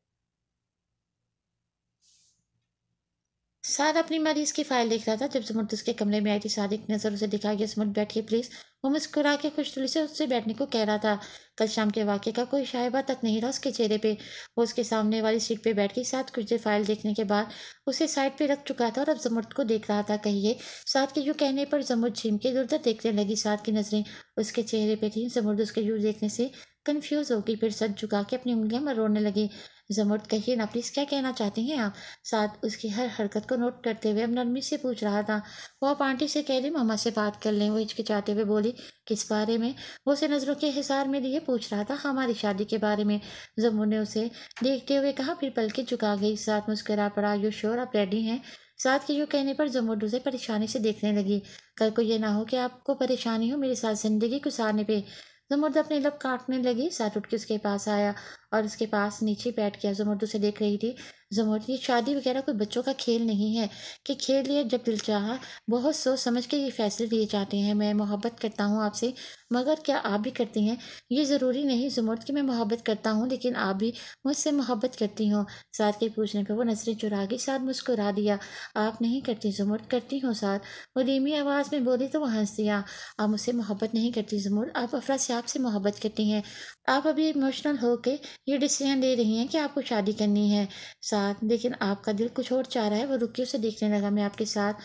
साद अपनी मरीज की फाइल देख रहा था जब जमुर्द उसके तो कमरे में आई थी एक नज़र उसे दिखा गया बैठ बैठिए प्लीज़ वो मुस्कुरा के खुश से उससे बैठने को कह रहा था कल शाम के वाक्य का कोई शायबा तक नहीं रहा उसके चेहरे पे वो उसके सामने वाली सीट पे बैठ गई साथ कुछ देर फाइल देखने के बाद उसे साइड पे रख चुका था और अब जमुर्द को देख रहा था कहिए साथ के यूँ कहने पर जमुर्द झीम के इधर देखने लगी साथ की नज़रें उसके चेहरे पर थी जमुर्द तो उसके यूँ देखने से कंफ्यूज हो गई फिर सच झुका के अपनी उंगलियां में रोने लगी जमुर्द कहिए ना प्लीज़ क्या कहना चाहती हैं आप साथ उसकी हर हरकत को नोट करते हुए अब नरमी से पूछ रहा था वो आप आंटी से कह रही मामा से बात कर लें वो हिचकिचाते हुए बोली किस बारे में वो उसे नज़रों के हिसार में लिए पूछ रहा था हमारी शादी के बारे में जमुर ने उसे देखते हुए कहा फिर पल के झुका गई साथ मुस्करा पड़ा यू श्योर आप रेडी हैं साथ के यूँ कहने पर जमुर उसे परेशानी से देखने लगी कल को ये ना हो कि आपको परेशानी हो मेरे साथ ज़िंदगी गुजारने पर जमुर्द अपने लब काटने लगी साट उठ के उसके पास आया और उसके पास नीचे बैठ गया जमुर्द तो उसे देख रही थी जमुर्द ये शादी वगैरह कोई बच्चों का खेल नहीं है कि खेल लिया जब दिल चाह बहुत सोच समझ के ये फैसले लिए जाते हैं मैं मोहब्बत करता हूँ आपसे मगर क्या आप भी करती हैं ये ज़रूरी नहीं जमुर्द कि मैं मोहब्बत करता हूँ लेकिन आप भी मुझसे मोहब्बत करती हूँ साथ के पूछने पर वो नजरें चुरा गई साथ मुस्कुरा दिया आप नहीं करती जमोट करती हूँ साथ वो धीमी आवाज़ में बोली तो वो हंस दिया आप मुझसे मोहब्बत नहीं करती जमोट आप अफरा से आपसे मोहब्बत करती हैं आप अभी इमोशनल होकर ये डिसीजन ले रही हैं कि आपको शादी करनी है साथ लेकिन आपका दिल कुछ और चाह रहा है वो रुकिए उसे देखने लगा मैं आपके साथ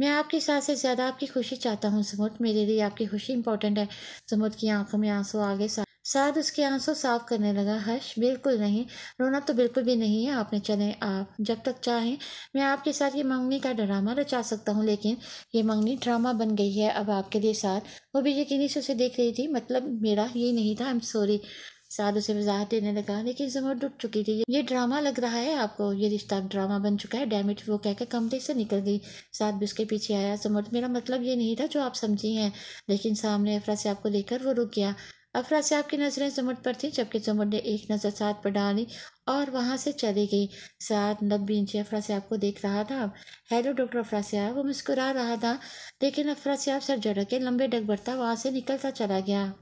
मैं आपके साथ से ज़्यादा आपकी खुशी चाहता हूँ सुमुद मेरे लिए आपकी खुशी इंपॉर्टेंट है सुमुद की आंखों में आंसू आ गए साथ उसके आंसू साफ करने लगा हर्ष बिल्कुल नहीं रोना तो बिल्कुल भी नहीं है आपने चले आप जब तक चाहें मैं आपके साथ ये मंगनी का ड्रामा रचा सकता हूँ लेकिन ये मंगनी ड्रामा बन गई है अब आपके लिए साथ वो भी यकीनी से उसे देख रही थी मतलब मेरा ये नहीं था आई एम सॉरी साधु से वजाहत देने लगा लेकिन जमर डूब चुकी थी ये ड्रामा लग रहा है आपको ये रिश्ता ड्रामा बन चुका है डैमेज वो कहकर कमरे से निकल गई साथ भी उसके पीछे आया जमर मेरा मतलब ये नहीं था जो आप समझी हैं लेकिन सामने अफरा से आपको देखकर वो रुक गया अफरा से आपकी नज़रें जुमट पर थी जबकि जुमट ने एक नज़र साथ पर डाली और वहाँ से चली गई साथ नब्बे इंची अफरा से आपको देख रहा था हेलो डॉक्टर अफरा से वो मुस्कुरा रहा था लेकिन अफरा से आप सर जड़ के लंबे डगबरता वहाँ से निकलता चला गया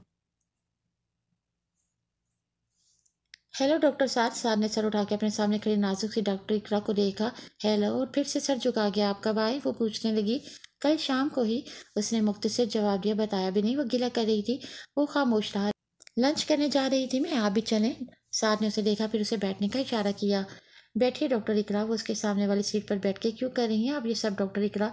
हेलो डॉक्टर साथ सार ने सर उठा के अपने सामने खड़ी नाजुक सी डॉक्टर इकरा को देखा हेलो और फिर से सर झुका गया आप कब आए वो पूछने लगी कल शाम को ही उसने मुख्तसर जवाब दिया बताया भी नहीं वो गिला कर रही थी वो खामोश रहा लंच करने जा रही थी मैं आप भी चलें साथ ने उसे देखा फिर उसे बैठने का इशारा किया बैठिए डॉक्टर इकरा वो उसके सामने वाली सीट पर बैठ के क्यों कर रही हैं आप ये सब डॉक्टर इकरा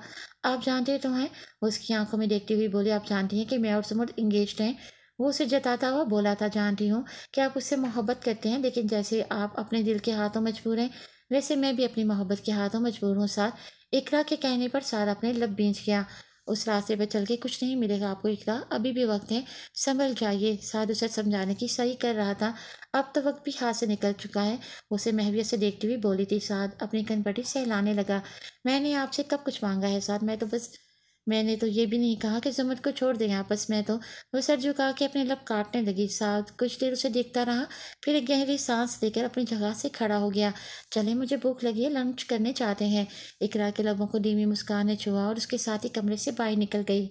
आप जानते तो हैं उसकी आंखों में देखती हुई बोले आप जानती हैं कि मैं और समुद्र इंगेज हैं वो उसे जताता हुआ बोला था जानती हूँ कि आप उससे मोहब्बत करते हैं लेकिन जैसे आप अपने दिल के हाथों मजबूर हैं वैसे मैं भी अपनी मोहब्बत के हाथों मजबूर हूँ साथ इकरा के कहने पर साथ अपने लब बींच गया उस रास्ते पर चल के कुछ नहीं मिलेगा आपको इकरा अभी भी वक्त है संभल जाइए साथ उसे समझाने की सही कर रहा था अब तो वक्त भी हाथ से निकल चुका है उसे महवियत से देखती हुई बोली थी साध अपनी कनपटी सहलाने लगा मैंने आपसे कब कुछ मांगा है साथ मैं तो बस मैंने तो ये भी नहीं कहा कि जुमर को छोड़ दें आपस में तो वो सर झुका के अपने लब काटने लगी साथ कुछ देर उसे देखता रहा फिर एक गहरी सांस लेकर अपनी जगह से खड़ा हो गया चले मुझे भूख लगी है लंच करने चाहते हैं इकरा के लबों को धीमी मुस्कान ने छुआ और उसके साथ ही कमरे से बाहर निकल गई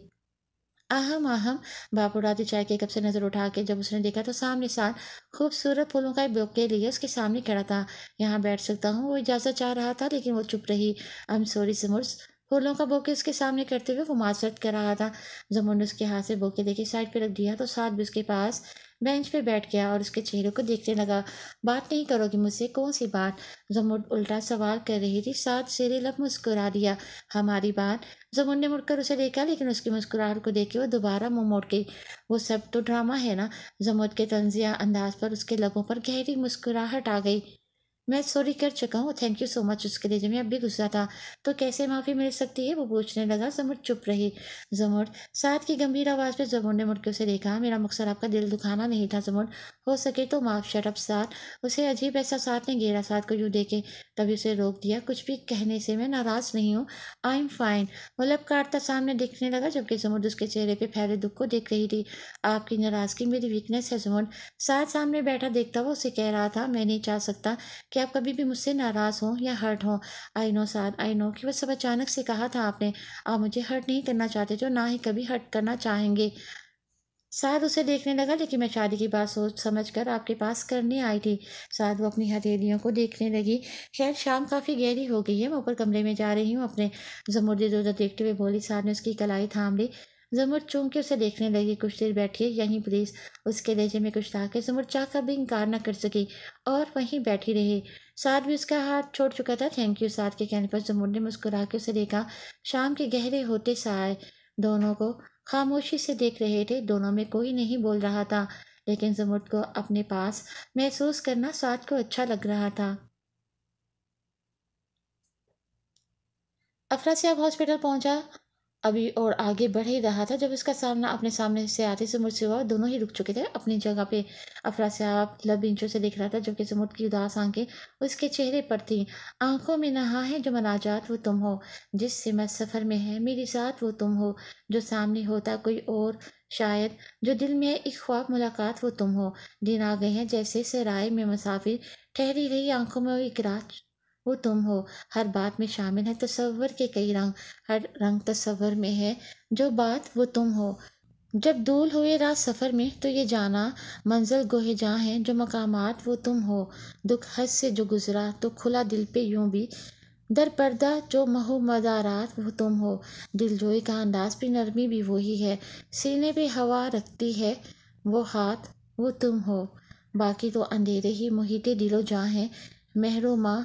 अहम अहम बाप उड़ाती चाय के कप से नज़र उठा के जब उसने देखा तो सामने साथ खूबसूरत फूलों का बोके लिए उसके सामने खड़ा था यहाँ बैठ सकता हूँ वो इजाज़त चाह रहा था लेकिन वो चुप रही एम सॉरी समर्स फूलों का बोके उसके सामने करते हुए वो माजरत कर रहा था जमुन ने उसके हाथ से बोके देखे साइड पे रख दिया तो साथ भी उसके पास बेंच पे बैठ गया और उसके चेहरे को देखने लगा बात नहीं करोगी मुझसे कौन सी बात जमुन उल्टा सवाल कर रही थी साथ शेरे लब मुस्कुरा दिया हमारी बात जमुन ने मुड़कर उसे देखा लेकिन उसकी मुस्कुराहट को देख के वो दोबारा मुंह मोड़ गई वो सब तो ड्रामा है ना जमुन के तंजिया अंदाज पर उसके लबों पर गहरी मुस्कुराहट आ गई मैं सॉरी कर चुका हूँ थैंक यू सो मच उसके लिए जब मैं गुस्सा था तो कैसे माफ़ी मिल सकती है वो पूछने लगा जमुर चुप रही जमुर साथ की गंभीर आवाज़ पर जमुर ने मुड़के उसे देखा मेरा मकसद आपका दिल दुखाना नहीं था जमुर हो सके तो माफ शटअप साथ उसे अजीब ऐसा साथ ने घेरा साथ को यूँ देखे तभी उसे रोक दिया कुछ भी कहने से मैं नाराज़ नहीं हूँ आई एम फाइन मतलब काटता सामने दिखने लगा जबकि जमुर उसके चेहरे पर फैले दुख को देख रही थी आपकी नाराज़गी मेरी वीकनेस है जमुर साथ सामने बैठा देखता हुआ उसे कह रहा था मैं नहीं चाह सकता कि आप कभी भी मुझसे नाराज़ हों या हर्ट हों I know Saad I know कि बस सब अचानक से कहा था आपने आप मुझे हर्ट नहीं करना चाहते जो ना ही कभी हर्ट करना चाहेंगे साथ उसे देखने लगा लेकिन मैं शादी की बात सोच समझ कर आपके पास करने आई थी साथ वो अपनी हथेलियों को देखने लगी शायद शाम काफ़ी गहरी हो गई है मैं ऊपर कमरे में जा रही हूँ अपने जमुर्दी जोजा देखते हुए बोली साथ ने उसकी कलाई थाम ली जमुर चौंक उसे देखने लगी कुछ देर बैठिए यहीं प्लीज़ उसके लहजे में कुछ था जमुर जुमर चाह का भी इनकार ना कर सकी और वहीं बैठी रही साथ भी उसका हाथ छोड़ चुका था थैंक यू साथ के कहने पर जमुर ने मुस्कुरा के उसे देखा शाम के गहरे होते साए दोनों को खामोशी से देख रहे थे दोनों में कोई नहीं बोल रहा था लेकिन जमुर को अपने पास महसूस करना साथ को अच्छा लग रहा था अफरा अफरासियाब हॉस्पिटल पहुंचा अभी और आगे बढ़ ही रहा था जब इसका सामना अपने सामने से आते सुमुर से हुआ दोनों ही रुक चुके थे अपनी जगह पे अफरा से आप लब इंचों से दिख रहा था जबकि सुमुर की उदास आंखें उसके चेहरे पर थी आंखों में नहा है जो मनाजात वो तुम हो जिससे मैं सफ़र में है मेरी साथ वो तुम हो जो सामने होता कोई और शायद जो दिल में एक ख्वाब मुलाकात वो तुम हो दिन आ गए हैं जैसे सराय में मुसाफिर ठहरी रही आंखों में एक रात वो तुम हो हर बात में शामिल है तस्वर के कई रंग हर रंग तस्वर में है जो बात वो तुम हो जब दूल हुए रात सफ़र में तो ये जाना मंजिल गोहे जहाँ हैं जो मकामात वो तुम हो दुख हद से जो गुज़रा तो खुला दिल पे यूँ भी दर पर्दा जो महो मदारात वो तुम हो दिल जोई का अंदाज भी नरमी भी वही है सीने पे हवा रखती है वो हाथ वो तुम हो बाकी तो अंधेरे ही मुहित दिलो जहाँ हैं महरो माँ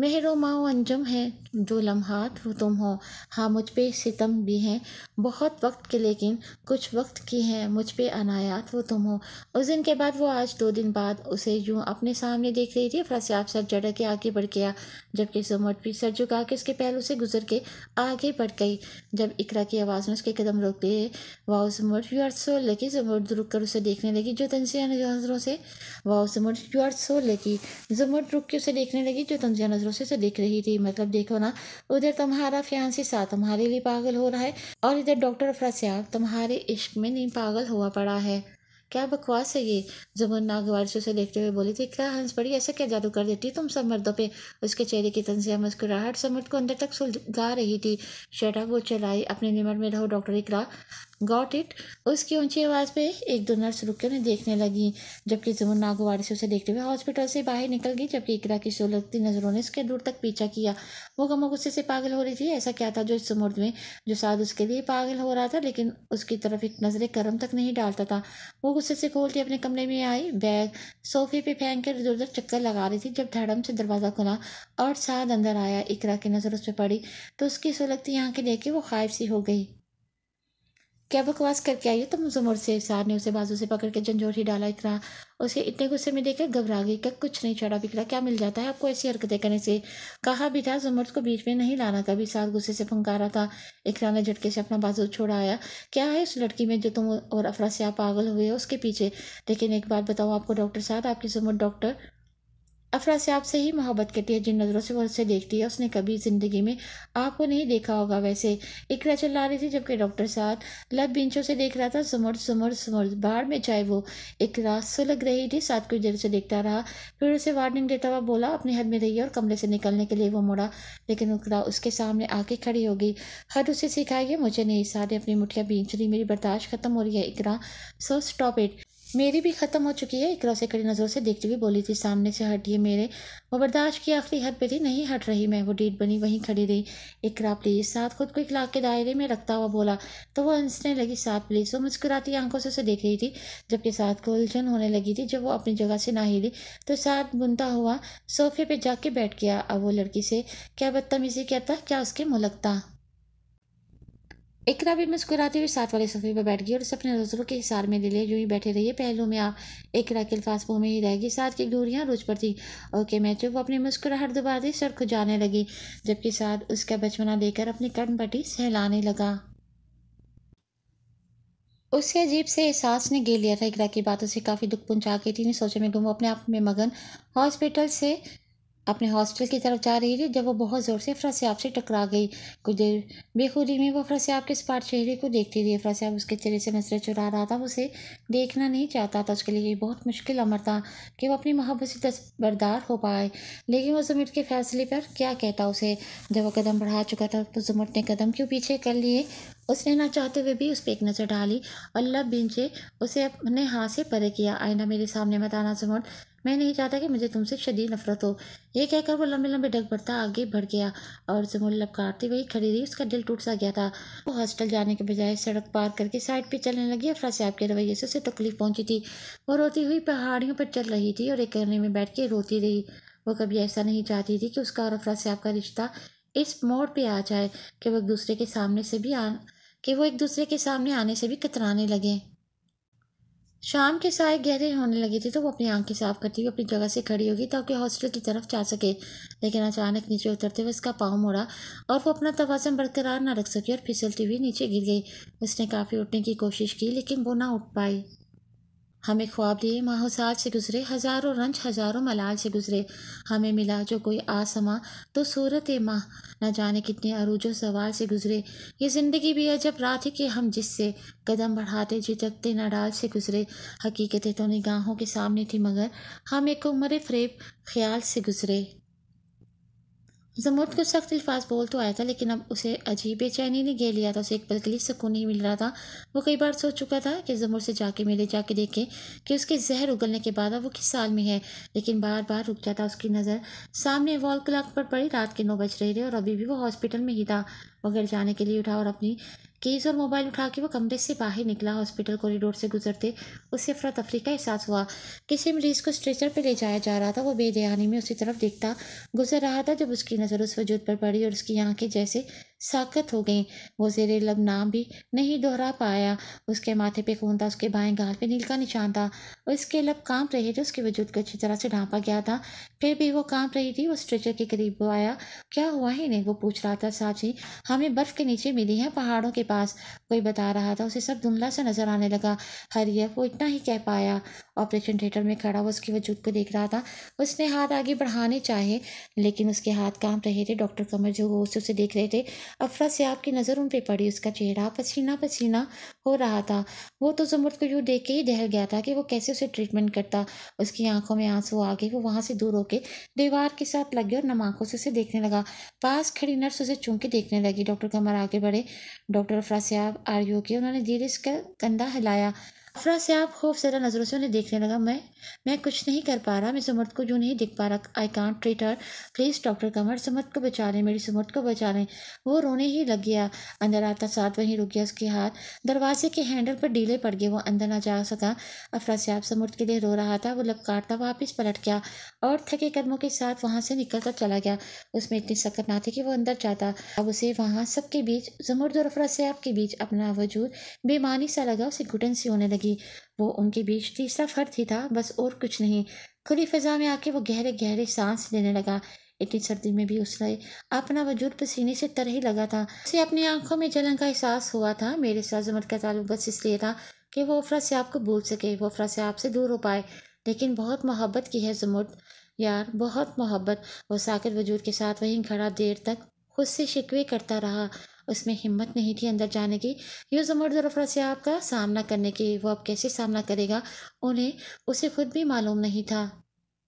मेहरो माओ अंजम है जो लम्हात हो तुम हो हाँ मुझ पे सितम भी हैं बहुत वक्त के लेकिन कुछ वक्त की हैं मुझ पे अनायात वो तुम हो उस दिन के बाद वो आज दो दिन बाद उसे यूँ अपने सामने देख रही थी आप सर जड़ के आगे बढ़ गया जबकि सुमट भी सर झुका के उसके पहलू से गुजर के आगे बढ़ गई जब इकरा की आवाज़ में उसके कदम रोक दिए वाह सुमट यू आर सो लकी सुमट रुक कर उसे देखने लगी जो तंजिया नजरों से वाह सुमट यू आर सो लकी जुमट रुक के उसे देखने लगी जो तंजिया नज़रों से तो देख रही थी मतलब देखो ना उधर तुम्हारा फ्यांसी सा तुम्हारे लिए पागल हो रहा है और इधर डॉक्टर फ्रस्याब तुम्हारे इश्क में नहीं पागल हुआ पड़ा है क्या बकवास है ये जुबन नागवार से देखते हुए बोली थी क्या हंस पड़ी ऐसा क्या जादू कर देती तुम सब मर्दों पे उसके चेहरे की तंजिया मुस्कुराहट समट को अंदर तक सुलझा रही थी शेटा वो चलाई अपने निमट में रहो डॉक्टर इकरा गॉट इट उसकी ऊंची आवाज़ पे एक दो नर्स रुक के उन्हें देखने लगी जबकि जुम्मन नागवार से उसे देखते हुए हॉस्पिटल से बाहर निकल गई जबकि इकरा की सोलगती नज़रों ने उसके दूर तक पीछा किया वो गमो गुस्से से पागल हो रही थी ऐसा क्या था जो इस उम्र में जो साथ उसके लिए पागल हो रहा था लेकिन उसकी तरफ एक नज़र कर्म तक नहीं डालता था वो गुस्से से खोलती अपने कमरे में आई बैग सोफे पे फेंक कर इधर उधर चक्कर लगा रही थी जब धड़म से दरवाज़ा खुला और साथ अंदर आया इकरा की नज़र उस पर पड़ी तो उसकी सोलगती आंखें देखी वो खाइफ सी हो गई क्या बकवास करके आई हो तुम ज़ुमर से सार ने उसे बाजू से पकड़ के झंझोर ही डाला इतना उसे इतने गुस्से में देखकर घबरा गई क्या कुछ नहीं छोड़ा बिकरा क्या मिल जाता है आपको ऐसी हरकतें करने से कहा भी था जुमर को बीच में नहीं लाना था भी साथ गुस्से से फंकारा था इकरा ने झटके से अपना बाजू छोड़ा आया क्या है उस लड़की में जो तुम और अफरा से आप पागल हुए हो उसके पीछे लेकिन एक बात बताओ आपको डॉक्टर साहब आपकी जुमर डॉक्टर अफरा से आपसे ही मोहब्बत करती है जिन नज़रों से वो उसे देखती है उसने कभी ज़िंदगी में आपको नहीं देखा होगा वैसे इकरा चिल्ला रही थी जबकि डॉक्टर साहब लब बिंचों से देख रहा था सुमर सुमर सुमर बाढ़ में चाहे वो से लग रही थी साथ कुछ देर से देखता रहा फिर उसे वार्निंग देता हुआ बोला अपने हद में रही और कमरे से निकलने के लिए वो मुड़ा लेकिन इकरा उसके सामने आके खड़ी होगी हद उसे सिखाई है मुझे नहीं सारे अपनी मुठिया बींच रही मेरी बर्दाश्त खत्म हो रही है इकरा सो स्टॉप इट मेरी भी ख़त्म हो चुकी है इकरा से कड़ी नज़रों से देखती हुई बोली थी सामने से हटिए मेरे वो बर्दाश्त की आखिरी हद पर ही नहीं हट रही मैं वो डीट बनी वहीं खड़ी रही इकरा प्लीज़ साथ खुद को इखलाक के दायरे में रखता हुआ बोला तो वो हंसने लगी साथ प्लीज़ वो मुस्कुराती आंखों से उसे देख रही थी जबकि साथ को उलझन होने लगी थी जब वो अपनी जगह से ना हिली तो साथ बुनता हुआ सोफे पर जाके बैठ गया अब वो लड़की से क्या बदतमीजी कहता क्या उसके मुलकता इकरा भी मुस्कुराते हुए साथ वाले सफ़े पर बैठ गई और उसे अपने नजरों के हिसार में ले लिया यूं ही बैठे रहिए पहलू में आप इकरा के अल्फाज मुँह में ही रहेगी साथ की घूरियाँ रोज पर थी ओके मैं चुप अपनी मुस्कुराहट दबा दी सर खुजाने लगी जबकि साथ उसका बचपना लेकर अपनी कर्मपट्टी सहलाने लगा उसके अजीब से एहसास ने घेर लिया था इकरा की बातों से काफ़ी दुख पहुंचा के थी ने सोचा मैं गुम अपने आप में मगन हॉस्पिटल से अपने हॉस्टल की तरफ जा रही थी जब वो बहुत ज़ोर से फ्रस्याब से टकरा गई कुछ देर बेखुदी में वो फ्रस्याब के स्पाट चेहरे को देखती रही फ्रस्याब उसके चेहरे से नजरें चुरा रहा था उसे देखना नहीं चाहता था उसके लिए बहुत मुश्किल अमर था कि वो अपनी मोहब्बत से बरदार हो पाए लेकिन वो जुमट के फैसले पर क्या कहता उसे जब वो कदम बढ़ा चुका था तो जुमट ने कदम क्यों पीछे कर लिए उसने ना चाहते हुए भी उस पर एक नज़र डाली और लब बिंचे उसे अपने हाथ से परे किया आईना मेरे सामने मत आना मैं नहीं चाहता कि मुझे तुमसे शदीद नफरत हो ये कहकर वो लंबे लंबे डग भरता आगे बढ़ गया और जमुल लपकारती वही खड़ी रही उसका दिल टूट सा गया था वो हॉस्टल जाने के बजाय सड़क पार करके साइड पे चलने लगी अफरा साहब के रवैये से उसे तकलीफ पहुंची थी वो रोती हुई पहाड़ियों पर चल रही थी और एक कोने में बैठ के रोती रही वो कभी ऐसा नहीं चाहती थी कि उसका और अफरा साहब का रिश्ता इस मोड़ पर आ जाए कि वो एक दूसरे के सामने से भी आ कि वो एक दूसरे के सामने आने से भी कतराने लगें शाम के साय गहरे होने लगे थे तो वो अपनी आंखें साफ करती हुई अपनी जगह से खड़ी होगी ताकि हॉस्टल की तरफ जा सके लेकिन अचानक नीचे उतरते हुए उसका पाँव मोड़ा और वो अपना तोज़न बरकरार ना रख सकी और फिसलती हुई नीचे गिर गई उसने काफ़ी उठने की कोशिश की लेकिन वो ना उठ पाई हमें ख्वाब दिए माहौसाल से गुज़रे हज़ारों रंज हज़ारों मलाल से गुज़रे हमें मिला जो कोई आसमां तो सूरत माह न जाने कितने अरूजो सवाल से गुज़रे ये ज़िंदगी भी अजब रात है कि हम जिससे कदम बढ़ाते झिझकते नडाल से गुज़रे हकीकतें तो निगाहों के सामने थी मगर हम एक उम्र फ्रेब ख्याल से गुज़रे जमूद को सख्त अल्फाज बोल तो आया था लेकिन अब उसे अजीब बेचैनी ने घेर लिया था उसे एक बल्कि लिए सुकून नहीं मिल रहा था वो कई बार सोच चुका था कि जमुर से जाके मिले जाके देखे कि उसके जहर उगलने के बाद अब वो किस साल में है लेकिन बार बार रुक जाता उसकी नज़र सामने वॉल क्लॉक पर पड़ी रात के नौ बज रहे थे और अभी भी वो हॉस्पिटल में ही था वो घर जाने के लिए उठा और अपनी कीज़ और मोबाइल उठा के वो कमरे से बाहर निकला हॉस्पिटल कॉरिडोर से गुजरते उसे अफरा तफरी का एहसास हुआ किसी मरीज को स्ट्रेचर पर ले जाया जा रहा था वो बेदयानी में उसी तरफ देखता गुजर रहा था जब उसकी नज़र उस वजूद पर पड़ी और उसकी आँखें जैसे साकत हो गई वो जेर लब नाम भी नहीं दोहरा पाया उसके माथे पे खून था उसके बाएं गाल पे नील का निशान था उसके लब कांप रहे थे उसके वजूद को अच्छी तरह से ढांपा गया था फिर भी वो कांप रही थी वो स्ट्रेचर के करीब वो आया क्या हुआ ही नहीं वो पूछ रहा था साहब हमें बर्फ़ के नीचे मिली है पहाड़ों के पास कोई बता रहा था उसे सब धुंधला सा नज़र आने लगा हरियर वो इतना ही कह पाया ऑपरेशन थिएटर में खड़ा वो उसके वजूद को देख रहा था उसने हाथ आगे बढ़ाने चाहे लेकिन उसके हाथ कांप रहे थे डॉक्टर कमर जो गौर उसे देख रहे थे अफरा से आपकी नज़र उन पर पड़ी उसका चेहरा पसीना पसीना हो रहा था वो तो जुमर को यूँ देख के ही दहल गया था कि वो कैसे उसे ट्रीटमेंट करता उसकी आंखों में आंसू आ गए वो वहाँ से दूर होकर दीवार के साथ लग गया और नम आंखों से उसे देखने लगा पास खड़ी नर्स उसे चूम के देखने लगी डॉक्टर कमर आगे बढ़े डॉक्टर अफरा से आप आर यू के उन्होंने धीरे इसका कंधा हिलाया अफरा खूब ज़रा नज़रों से उन्हें देखने लगा मैं मैं कुछ नहीं कर पा रहा मैं सुमर्द को जो नहीं देख पा रहा आई कॉन्ट ट्रीटर प्लीज़ डॉक्टर कमर सुमर्द को बचा लें मेरी सुमर्द को बचा लें वो रोने ही लग गया अंदर आता साथ वहीं रुक गया उसके हाथ दरवाजे के हैंडल पर डीले पड़ गए वो अंदर ना जा सका अफरा आप समर्द के लिए रो रहा था वो लपकाटता वापस पलट गया और थके कदमों के साथ वहाँ से कर चला गया उसमें इतनी सकत ना थी कि वो अंदर जाता अब उसे वहाँ सबके बीच जमर्द और अफरा स्याब के बीच अपना वजूद बेमानी सा लगा उसे घुटन सी होने लगी लगी वो उनके बीच तीसरा फर्द ही था बस और कुछ नहीं खुली फिजा में आके वो गहरे गहरे सांस लेने लगा इतनी सर्दी में भी उसने अपना वजूद पसीने से ही लगा था उसे अपनी आंखों में जलन का एहसास हुआ था मेरे साथ जुमर का ताल्लुक बस इसलिए था कि वो अफरा से आपको भूल सके वो अफरा से आपसे दूर हो पाए लेकिन बहुत मोहब्बत की है जमुट यार बहुत मोहब्बत वो साकिर वजूद के साथ वहीं खड़ा देर तक खुद से शिकवे करता रहा उसमें हिम्मत नहीं थी अंदर जाने की यूँ जमर से आपका सामना करने की वो अब कैसे सामना करेगा उन्हें उसे खुद भी मालूम नहीं था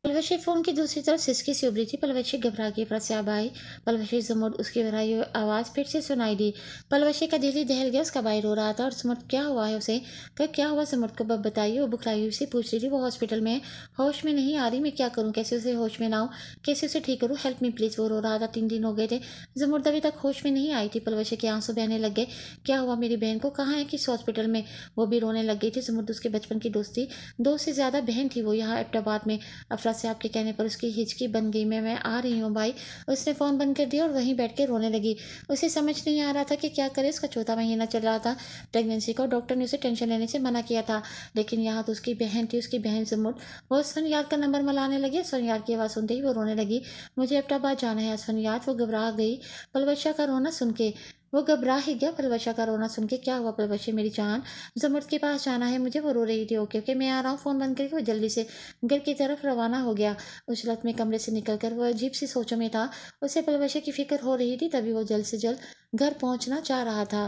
पलवशी फ़ोन की दूसरी तरफ सिसकी सी उभरी थी पलवशी घबरा गई फरस्याब आई पलवशी जमुट उसकी भराई आवाज़ फिर से सुनाई दी पलवशी का दिल ही दहल गया उसका भाई रो रहा था और समुद्र क्या हुआ है उसे कह क्या हुआ जमुट को बब बताइए वो बुखलाई से पूछ रही थी वो हॉस्पिटल में होश में नहीं आ रही मैं क्या करूँ कैसे उसे होश में ना हो कैसे उसे ठीक करूँ हेल्प मी प्लीज़ वो रो रहा था तीन दिन हो गए थे जमुट अभी तक होश में नहीं आई थी पलवशी के आंसू बहने लग गए क्या हुआ मेरी बहन को कहाँ है किस हॉस्पिटल में वो भी रोने लग गई थी समुद्र उसके बचपन की दोस्ती दो से ज़्यादा बहन थी वो यहाँ एबटाबाद में अफरा से आपके कहने पर उसकी हिचकी बन गई मैं मैं आ रही हूँ भाई उसने फ़ोन बंद कर दिया और वहीं बैठ के रोने लगी उसे समझ नहीं आ रहा था कि क्या करे उसका चौथा महीना चल रहा था प्रेगनेंसी का डॉक्टर ने उसे टेंशन लेने से मना किया था लेकिन यहाँ तो उसकी बहन थी उसकी बहन से मुठ वो सोनियाद का नंबर मलाने लगे सोनियाद की आवाज़ सुनते ही वो रोने लगी मुझे अफ्टाबाद जाना है सोनियाद वो घबरा गई पलवशा का रोना सुन के वो घबरा ही गया पलवशा का रोना सुन के क्या हुआ पलवशे मेरी जान जमर्द के पास जाना है मुझे वो रो रही थी ओके ओके मैं आ रहा हूँ फ़ोन बंद करके वो जल्दी से घर की तरफ रवाना हो गया उस लत में कमरे से निकल कर वह अजीब सी सोचों में था उसे पलवशे की फ़िक्र हो रही थी तभी वो जल्द से जल्द घर पहुँचना चाह रहा था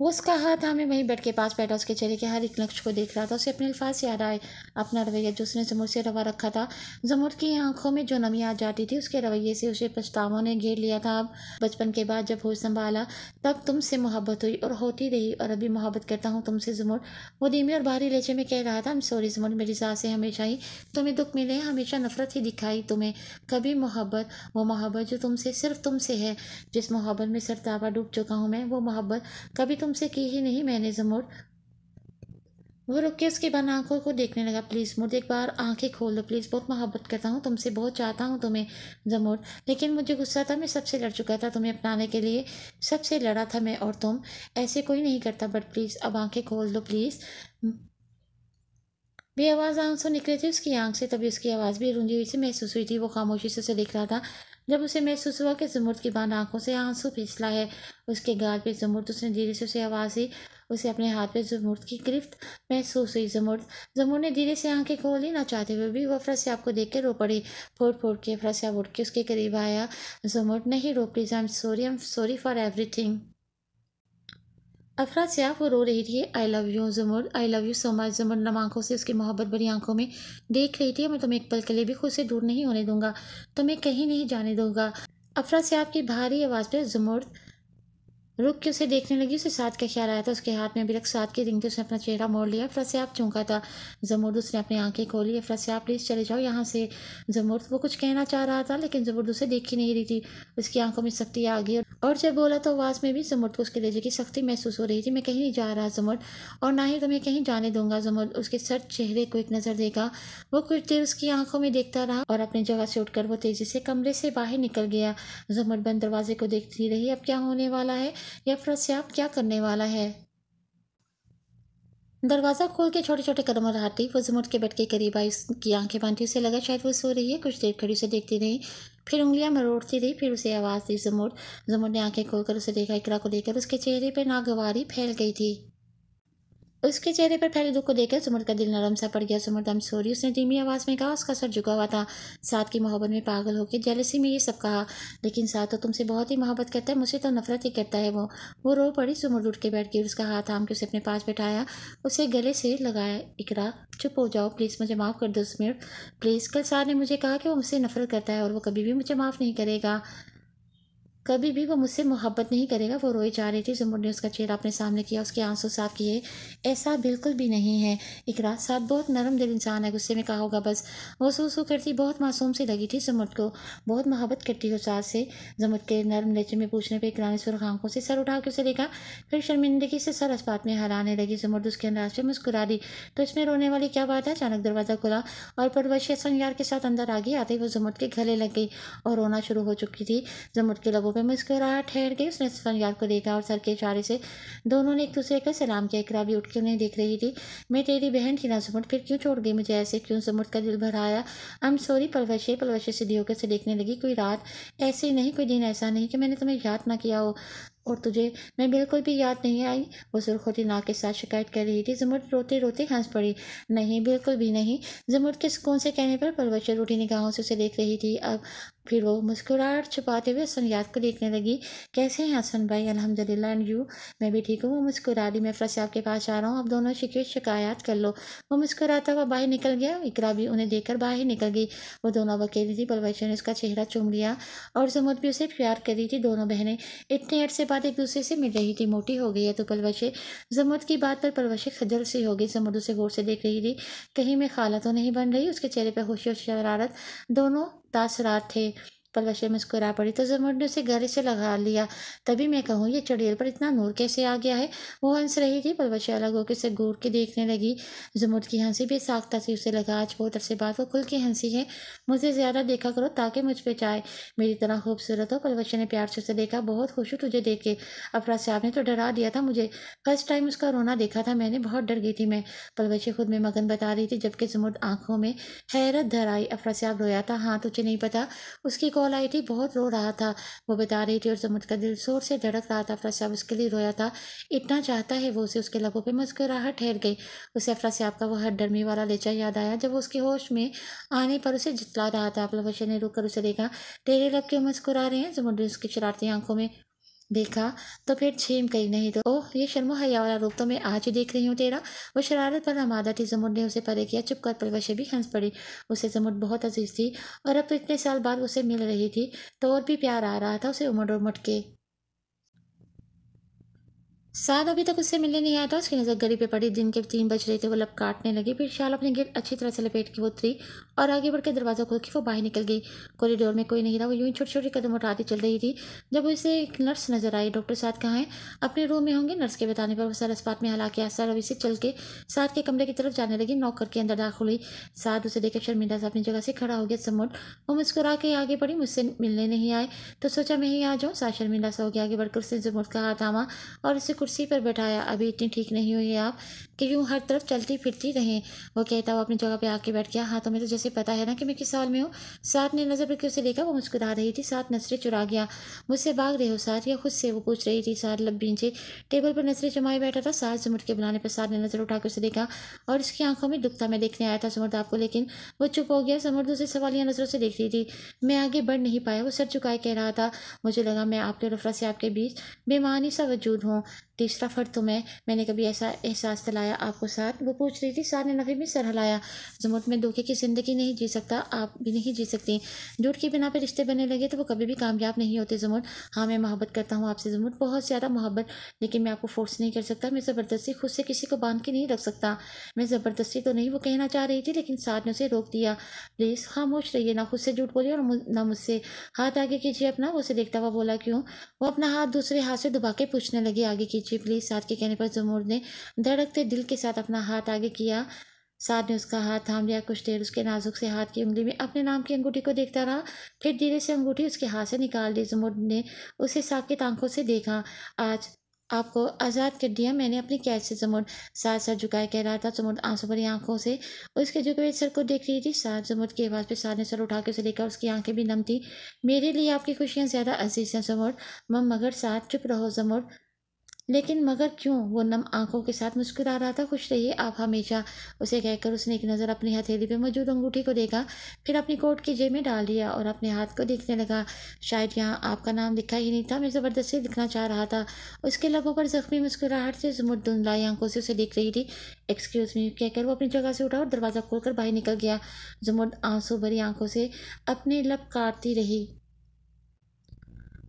वो उसका हाथ हमें वहीं बैठ के पास बैठा उसके चेहरे के हर एक नक्श को देख रहा था उसे अपने अल्फाज याद आए अपना रवैया जो उसने जमुर से रवा रखा था जमुर की आंखों में जो नमी आ जाती थी उसके रवैये से उसे पछतावों ने घेर लिया था अब बचपन के बाद जब होश संभाला तब तुमसे मोहब्बत हुई और होती रही और अभी मोहब्बत करता हूँ तुमसे जमुर वो धीमे और बाहरी लेचे में कह रहा था हम सॉरी जमुर मेरी सास से हमेशा ही तुम्हें दुख मिले हमेशा नफरत ही दिखाई तुम्हें कभी मोहब्बत वो मोहब्बत जो तुमसे सिर्फ तुमसे है जिस मोहब्बत में सरतावा डूब चुका हूँ मैं वो मोहब्बत कभी तुम तुमसे की ही नहीं मैंने जमोर वो रुक के उसके बन आंखों को देखने लगा प्लीज़ मुझे एक बार आंखें खोल दो प्लीज़ बहुत मोहब्बत करता हूँ तुमसे बहुत चाहता हूँ तुम्हें जमोर लेकिन मुझे गुस्सा था मैं सबसे लड़ चुका था तुम्हें अपनाने के लिए सबसे लड़ा था मैं और तुम ऐसे कोई नहीं करता बट प्लीज़ अब आंखें खोल दो प्लीज़ भी आवाज़ आंख से निकली थी उसकी आंख से तभी उसकी आवाज़ भी रूंझी हुई सी महसूस हुई थी वो खामोशी से उसे देख रहा था जब उसे महसूस हुआ कि जमुर्द की बान आंखों से आंसू फिसला है उसके गाल पे जमुर्द तो उसने धीरे से उसे आवाज़ दी उसे अपने हाथ पे जमुर्द की गिरफ्त महसूस हुई जमुर्द जमुर ने धीरे से आंखें खोली ना चाहते हुए भी वह फ्रस को देख के रो पड़ी फोड़ फोड़ के फ्रसिया उठ के उसके करीब आया जमुर्द नहीं रो please I am sorry am sorry for everything Afra Sayaf वो रो रही थी I love you Zumur I love you so much Zumur नम आंखों से उसकी मोहब्बत भरी आंखों में देख रही थी मैं तुम्हें एक पल के लिए भी खुद से दूर नहीं होने दूंगा तुम्हें कहीं नहीं जाने दूंगा अफरा सयाफ की भारी आवाज़ पर जमुर रुक के उसे देखने लगी उसे साथ का ख्याल आया था उसके हाथ में रख साथ की रिंगते उसने अपना चेहरा मोड़ लिया फिर से आप चौंका था जमुर्द उसने अपनी आंखें खोली फिर से आप प्लीज़ चले जाओ यहाँ से जमुर्द वो कुछ कहना चाह रहा था लेकिन जमुर्द उसे देख ही नहीं रही थी उसकी आंखों में सख्ती आ गई और जब बोला तो आवाज़ में भी जमुर्द को उसके लेजे की सख्ती महसूस हो रही थी मैं कहीं नहीं जा रहा जमुर्द और ना ही तुम्हें तो कहीं जाने दूंगा जमुर्द उसके सर चेहरे को एक नज़र देगा वो कुछ देर उसकी आंखों में देखता रहा और अपनी जगह से उठकर वो तेज़ी से कमरे से बाहर निकल गया जमूर्द बंद दरवाजे को देखती रही अब क्या होने वाला है यह प्रस्याप क्या करने वाला है दरवाज़ा खोल के छोटे छोटे कदम उठाती वो जुमुट के बैठ के करीब आई उसकी आंखें बांधी उसे लगा शायद वो सो रही है कुछ देर खड़ी उसे देखती रही फिर उंगलियां मरोड़ती रही फिर उसे आवाज़ दी जुमुट जुमुट ने आंखें खोलकर उसे देखा इकरा को लेकर उसके चेहरे पर नागवारी फैल गई थी उसके चेहरे पर फैले दुख को देखकर सुमर का दिल नरम सा पड़ गया सुमर दम सोरी उसने धीमी आवाज़ में कहा उसका सर झुका हुआ था साथ की मोहब्बत में पागल होकर जलसी में ये सब कहा लेकिन साथ तो तुमसे बहुत ही मोहब्बत करता है मुझसे तो नफरत ही करता है वो वो रो पड़ी सुमर उठ के बैठ गई उसका हाथ थाम के उसे अपने पास बैठाया उसे गले से लगाया इकरा चुप हो जाओ प्लीज़ मुझे माफ़ कर दो मिनट प्लीज़ कल सार ने मुझे कहा कि वो मुझसे नफरत करता है और वो कभी भी मुझे माफ़ नहीं करेगा कभी भी वो मुझसे मोहब्बत नहीं करेगा वो रोई जा रही थी जुमुर ने उसका चेहरा अपने सामने किया उसके आंसू साफ किए ऐसा बिल्कुल भी नहीं है इकरा साथ बहुत नरम दिल इंसान है गुस्से में कहा होगा बस वो सू सू करती बहुत मासूम सी लगी थी जुमुर को बहुत मोहब्बत करती हो साथ से जुमुर के नरम लेचे में पूछने पर इकरा ने सुरख आंखों से सर उठा के उसे देखा फिर शर्मिंदगी से सर अस्पात में हराने लगी जुमुर उसके अंदाज पर मुस्कुरा दी तो इसमें रोने वाली क्या बात है अचानक दरवाज़ा खुला और परवशी संयार के साथ अंदर आ गई आते ही वो जुमुर के गले लग गई और रोना शुरू हो चुकी थी जुमुर के लबों पर मुस्कुरा ठहर गई उसने फरियाद को देखा और सर के इशारे से दोनों ने एक दूसरे का सलाम किया इकरा भी उठ के उन्हें देख रही थी मैं तेरी बहन थी ना सुमुट फिर क्यों छोड़ गई मुझे ऐसे क्यों सुमुट का दिल भराया आई एम सॉरी पलवशे पलवशे से होकर से देखने लगी कोई रात ऐसी नहीं कोई दिन ऐसा नहीं कि मैंने तुम्हें याद ना किया हो और तुझे मैं बिल्कुल भी याद नहीं आई वो सुरखोती नाक के साथ शिकायत कर रही थी जुमुट रोते रोते हंस पड़ी नहीं बिल्कुल भी नहीं जुमुट के सुकून से कहने पर परवशर उठी निगाहों से उसे देख रही थी अब फिर वो मुस्कुराहट छुपाते हुए सनयाद को देखने लगी कैसे हैं हसन भाई अलहमदिल्ला एंड यू मैं भी ठीक हूँ वो मुस्कुरा दी मैं साहब आपके पास आ रहा हूँ आप दोनों शिकवे शिकायत कर लो वो मुस्कुराता हुआ बाहर निकल गया इकरा भी उन्हें देखकर बाहर निकल गई वो दोनों बकेरी थी बलवैशा ने उसका चेहरा चूम लिया और जमुद भी उसे प्यार कर रही थी दोनों बहनें इतने अरसे बाद एक दूसरे से मिल रही थी मोटी हो गई है तो पलवशे जमुद की बात पर पलवशे खजल सी हो गई जमुद उसे गौर से देख रही थी कहीं मैं खाला तो नहीं बन रही उसके चेहरे पर होशी और शरारत दोनों ताशरार थे पलवशे मुस्कुरा पड़ी तो जुमुर्ड ने उसे गले से लगा लिया तभी मैं कहूँ ये चड़ेल पर इतना नूर कैसे आ गया है वो हंस रही थी पलवशे अलग होकर उसे घूर के देखने लगी जुमुर्द की हंसी भी साख्ता थी उसे लगा आज बहुत अरसे बात वो खुल के हंसी है मुझे ज़्यादा देखा करो ताकि मुझ पर चाहे मेरी तरह खूबसूरत हो पलवशे ने प्यार से उसे देखा बहुत खुश हूँ तुझे देख के अफराज साहब ने तो डरा दिया था मुझे फर्स्ट टाइम उसका रोना देखा था मैंने बहुत डर गई थी मैं पलवशे खुद में मगन बता रही थी जबकि जुमुर्द आंखों में हैरत धराई अफराज साहब रोया था हाँ तुझे नहीं पता उसकी कॉल आई थी बहुत रो रहा था वो बता रही थी और समझ का दिल शोर से धड़क रहा था अफरा साहब उसके लिए रोया था इतना चाहता है वो उसे उसके लगों पर मुस्कुराहट ठहर गई उसे अफरा साहब का वह डरमी वाला लेचा याद आया जब उसके होश में आने पर उसे जितला रहा था अफला बशर ने रुक कर उसे देखा तेरे लब क्यों मुस्कुरा रहे हैं जमुद्री उसकी शरारती आंखों में देखा तो फिर छीम कही नहीं तो ओह ये शर्मो हया वाला रूप तो मैं आज ही देख रही हूँ तेरा वो शरारत पर नमादा थी जमुद ने उसे परे किया चुप कर पलवशे भी हंस पड़ी उसे जमुद बहुत अजीज थी और अब तो इतने साल बाद उसे मिल रही थी तो और भी प्यार आ रहा था उसे उमड़ उमड़ के साद अभी तक उससे मिलने नहीं आया था उसकी नज़र गली पे पड़ी दिन के तीन बज रहे थे वो लब काटने लगी फिर शाल अपने गेट अच्छी तरह से लपेट के वो उतरी और आगे बढ़ के दरवाज़ा खोल के वो बाहर निकल गई कॉरिडोर में कोई नहीं था वो यूँ छोटी छोटी कदम उठाती चल रही थी जब उसे एक नर्स नज़र आई डॉक्टर साथ कहाँ है अपने रूम में होंगे नर्स के बताने पर वो सर अस्पात में हालांकि सर अभी से चल के साथ के कमरे की तरफ जाने लगी नॉक करके अंदर दाखिल हुई साथ उसे देखकर शर्मिंदा साहब अपनी जगह से खड़ा हो गया समोट वो मुस्कुरा के आगे बढ़ी मुझसे मिलने नहीं आए तो सोचा मैं ही आ जाऊँ साथ शर्मिंदा सा हो गया आगे बढ़कर उसने जमुट का हाथ थामा और उसे कुर्सी पर बैठाया अभी इतनी ठीक नहीं हुई आप कि यूँ हर तरफ चलती फिरती रहें वो कहता वो अपनी जगह पे आके बैठ गया हाँ मैं तो जैसे पता है ना कि मैं किस साल में हूँ साथ ने नज़र रखी उसे देखा वो मुस्कुरा रही थी साथ नसरे चुरा गया मुझसे भाग रहे हो साथ या खुद से वो पूछ रही थी साथ लब से टेबल पर नजरे जमाए बैठा था साथ जुमट के बुलाने पर साथ ने नज़र उठा उसे देखा और उसकी आंखों में दुखता मैं देखने आया था समर्द आपको लेकिन वो चुप हो गया समर्द उसे सवालिया नज़रों से देख रही थी मैं आगे बढ़ नहीं पाया वो सर चुकाए कह रहा था मुझे लगा मैं आपके रफरा से आपके बीच बेमानी सा वजूद हूँ तीसरा फ़र्द तो मैं मैंने कभी ऐसा एहसास दिलाया आपको साथ वो पूछ रही थी सार ने नफ़े में सर हिलाया जुमूट में धोखे की ज़िंदगी नहीं जी सकता आप भी नहीं जी सकती झूठ की बिना पर रिश्ते बनने लगे तो वो कभी भी कामयाब नहीं होते जमुट हाँ मैं मोहब्बत करता हूँ आपसे जमुट बहुत ज़्यादा मोहब्बत लेकिन मैं आपको फोर्स नहीं कर सकता मैं ज़बरदस्ती खुद से किसी को बांध के नहीं रख सकता मैं ज़बरदस्ती तो नहीं वो कहना चाह रही थी लेकिन सार ने उसे रोक दिया प्लीज़ खामोश रहिए ना खुद से झूठ बोलिए और ना मुझसे हाथ आगे कीजिए अपना उसे देखता हुआ बोला क्यों वो अपना हाथ दूसरे हाथ से दुबा के पूछने लगे आगे कीजिए मुझे प्लीज़ साथ के कहने पर जमूर ने धड़कते दिल के साथ अपना हाथ आगे किया साथ ने उसका हाथ थाम लिया कुछ देर उसके नाजुक से हाथ की उंगली में अपने नाम की अंगूठी को देखता रहा फिर धीरे से अंगूठी उसके हाथ से निकाल दी जमूर ने उसे साकित आंखों से देखा आज आपको आज़ाद कर दिया मैंने अपनी कैद से जमुर साथ सर झुकाए कह रहा था जमुर आंसू भरी आंखों से उसके झुके हुए सर को देख रही थी साथ जमुर की आवाज़ पे साथ ने सर उठा के उसे देखा उसकी आंखें भी नम थी मेरे लिए आपकी खुशियाँ ज़्यादा अजीज हैं जमुर मम मगर साथ चुप रहो जमुर लेकिन मगर क्यों वो नम आंखों के साथ मुस्कुरा रहा था खुश रहिए आप हमेशा उसे कहकर उसने एक नज़र अपनी हथेली पे मौजूद अंगूठी को देखा फिर अपनी कोट की जेब में डाल दिया और अपने हाथ को देखने लगा शायद यहाँ आपका नाम लिखा ही नहीं था मैं ज़बरदस्ती लिखना चाह रहा था उसके लबों पर ज़ख्मी मुस्कुराहट से जुमुट धुंधलाई आंखों से उसे देख रही थी एक्सक्यूज़ मी कहकर वो अपनी जगह से उठा और दरवाज़ा खोलकर बाहर निकल गया जुमुट आंसू भरी आंखों से अपने लब काटती रही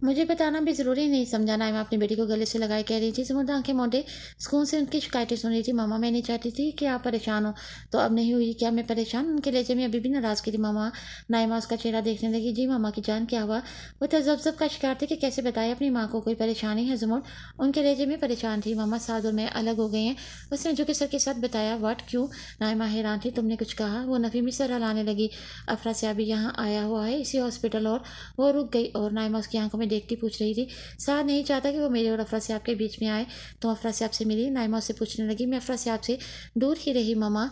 मुझे बताना भी ज़रूरी नहीं समझाना है मैं अपनी बेटी को गले से लगाए कह रही थी समुद्र आंखें मोटे स्कूल से उनकी शिकायतें सुन रही थी मामा मैं नहीं चाहती थी कि आप परेशान हो तो अब नहीं हुई क्या मैं परेशान उनके लहजे में अभी भी नाराज़ की थी मामा नाइमा उसका चेहरा देखने लगी जी मामा की जान क्या हुआ वो तजब्जब तो का शिकार थे कि कैसे बताए अपनी माँ को कोई परेशानी है जमुन उनके लहजे में परेशान थी मामा साधु और मैं अलग हो गए हैं उसने झुके सर के साथ बताया वाट क्यों नाइमा हैरान थी तुमने कुछ कहा वो नफ़ी में सर हलाने लगी अफरा से अभी यहाँ आया हुआ है इसी हॉस्पिटल और वो रुक गई और नाइमा उसकी आंखों में देखती पूछ रही थी साथ नहीं चाहता कि वो मेरे और अफरा सियाब के बीच में आए तो अफरा सियाब से मिली नाइमा उससे पूछने लगी मैं अफरा सियाब से दूर ही रही मामा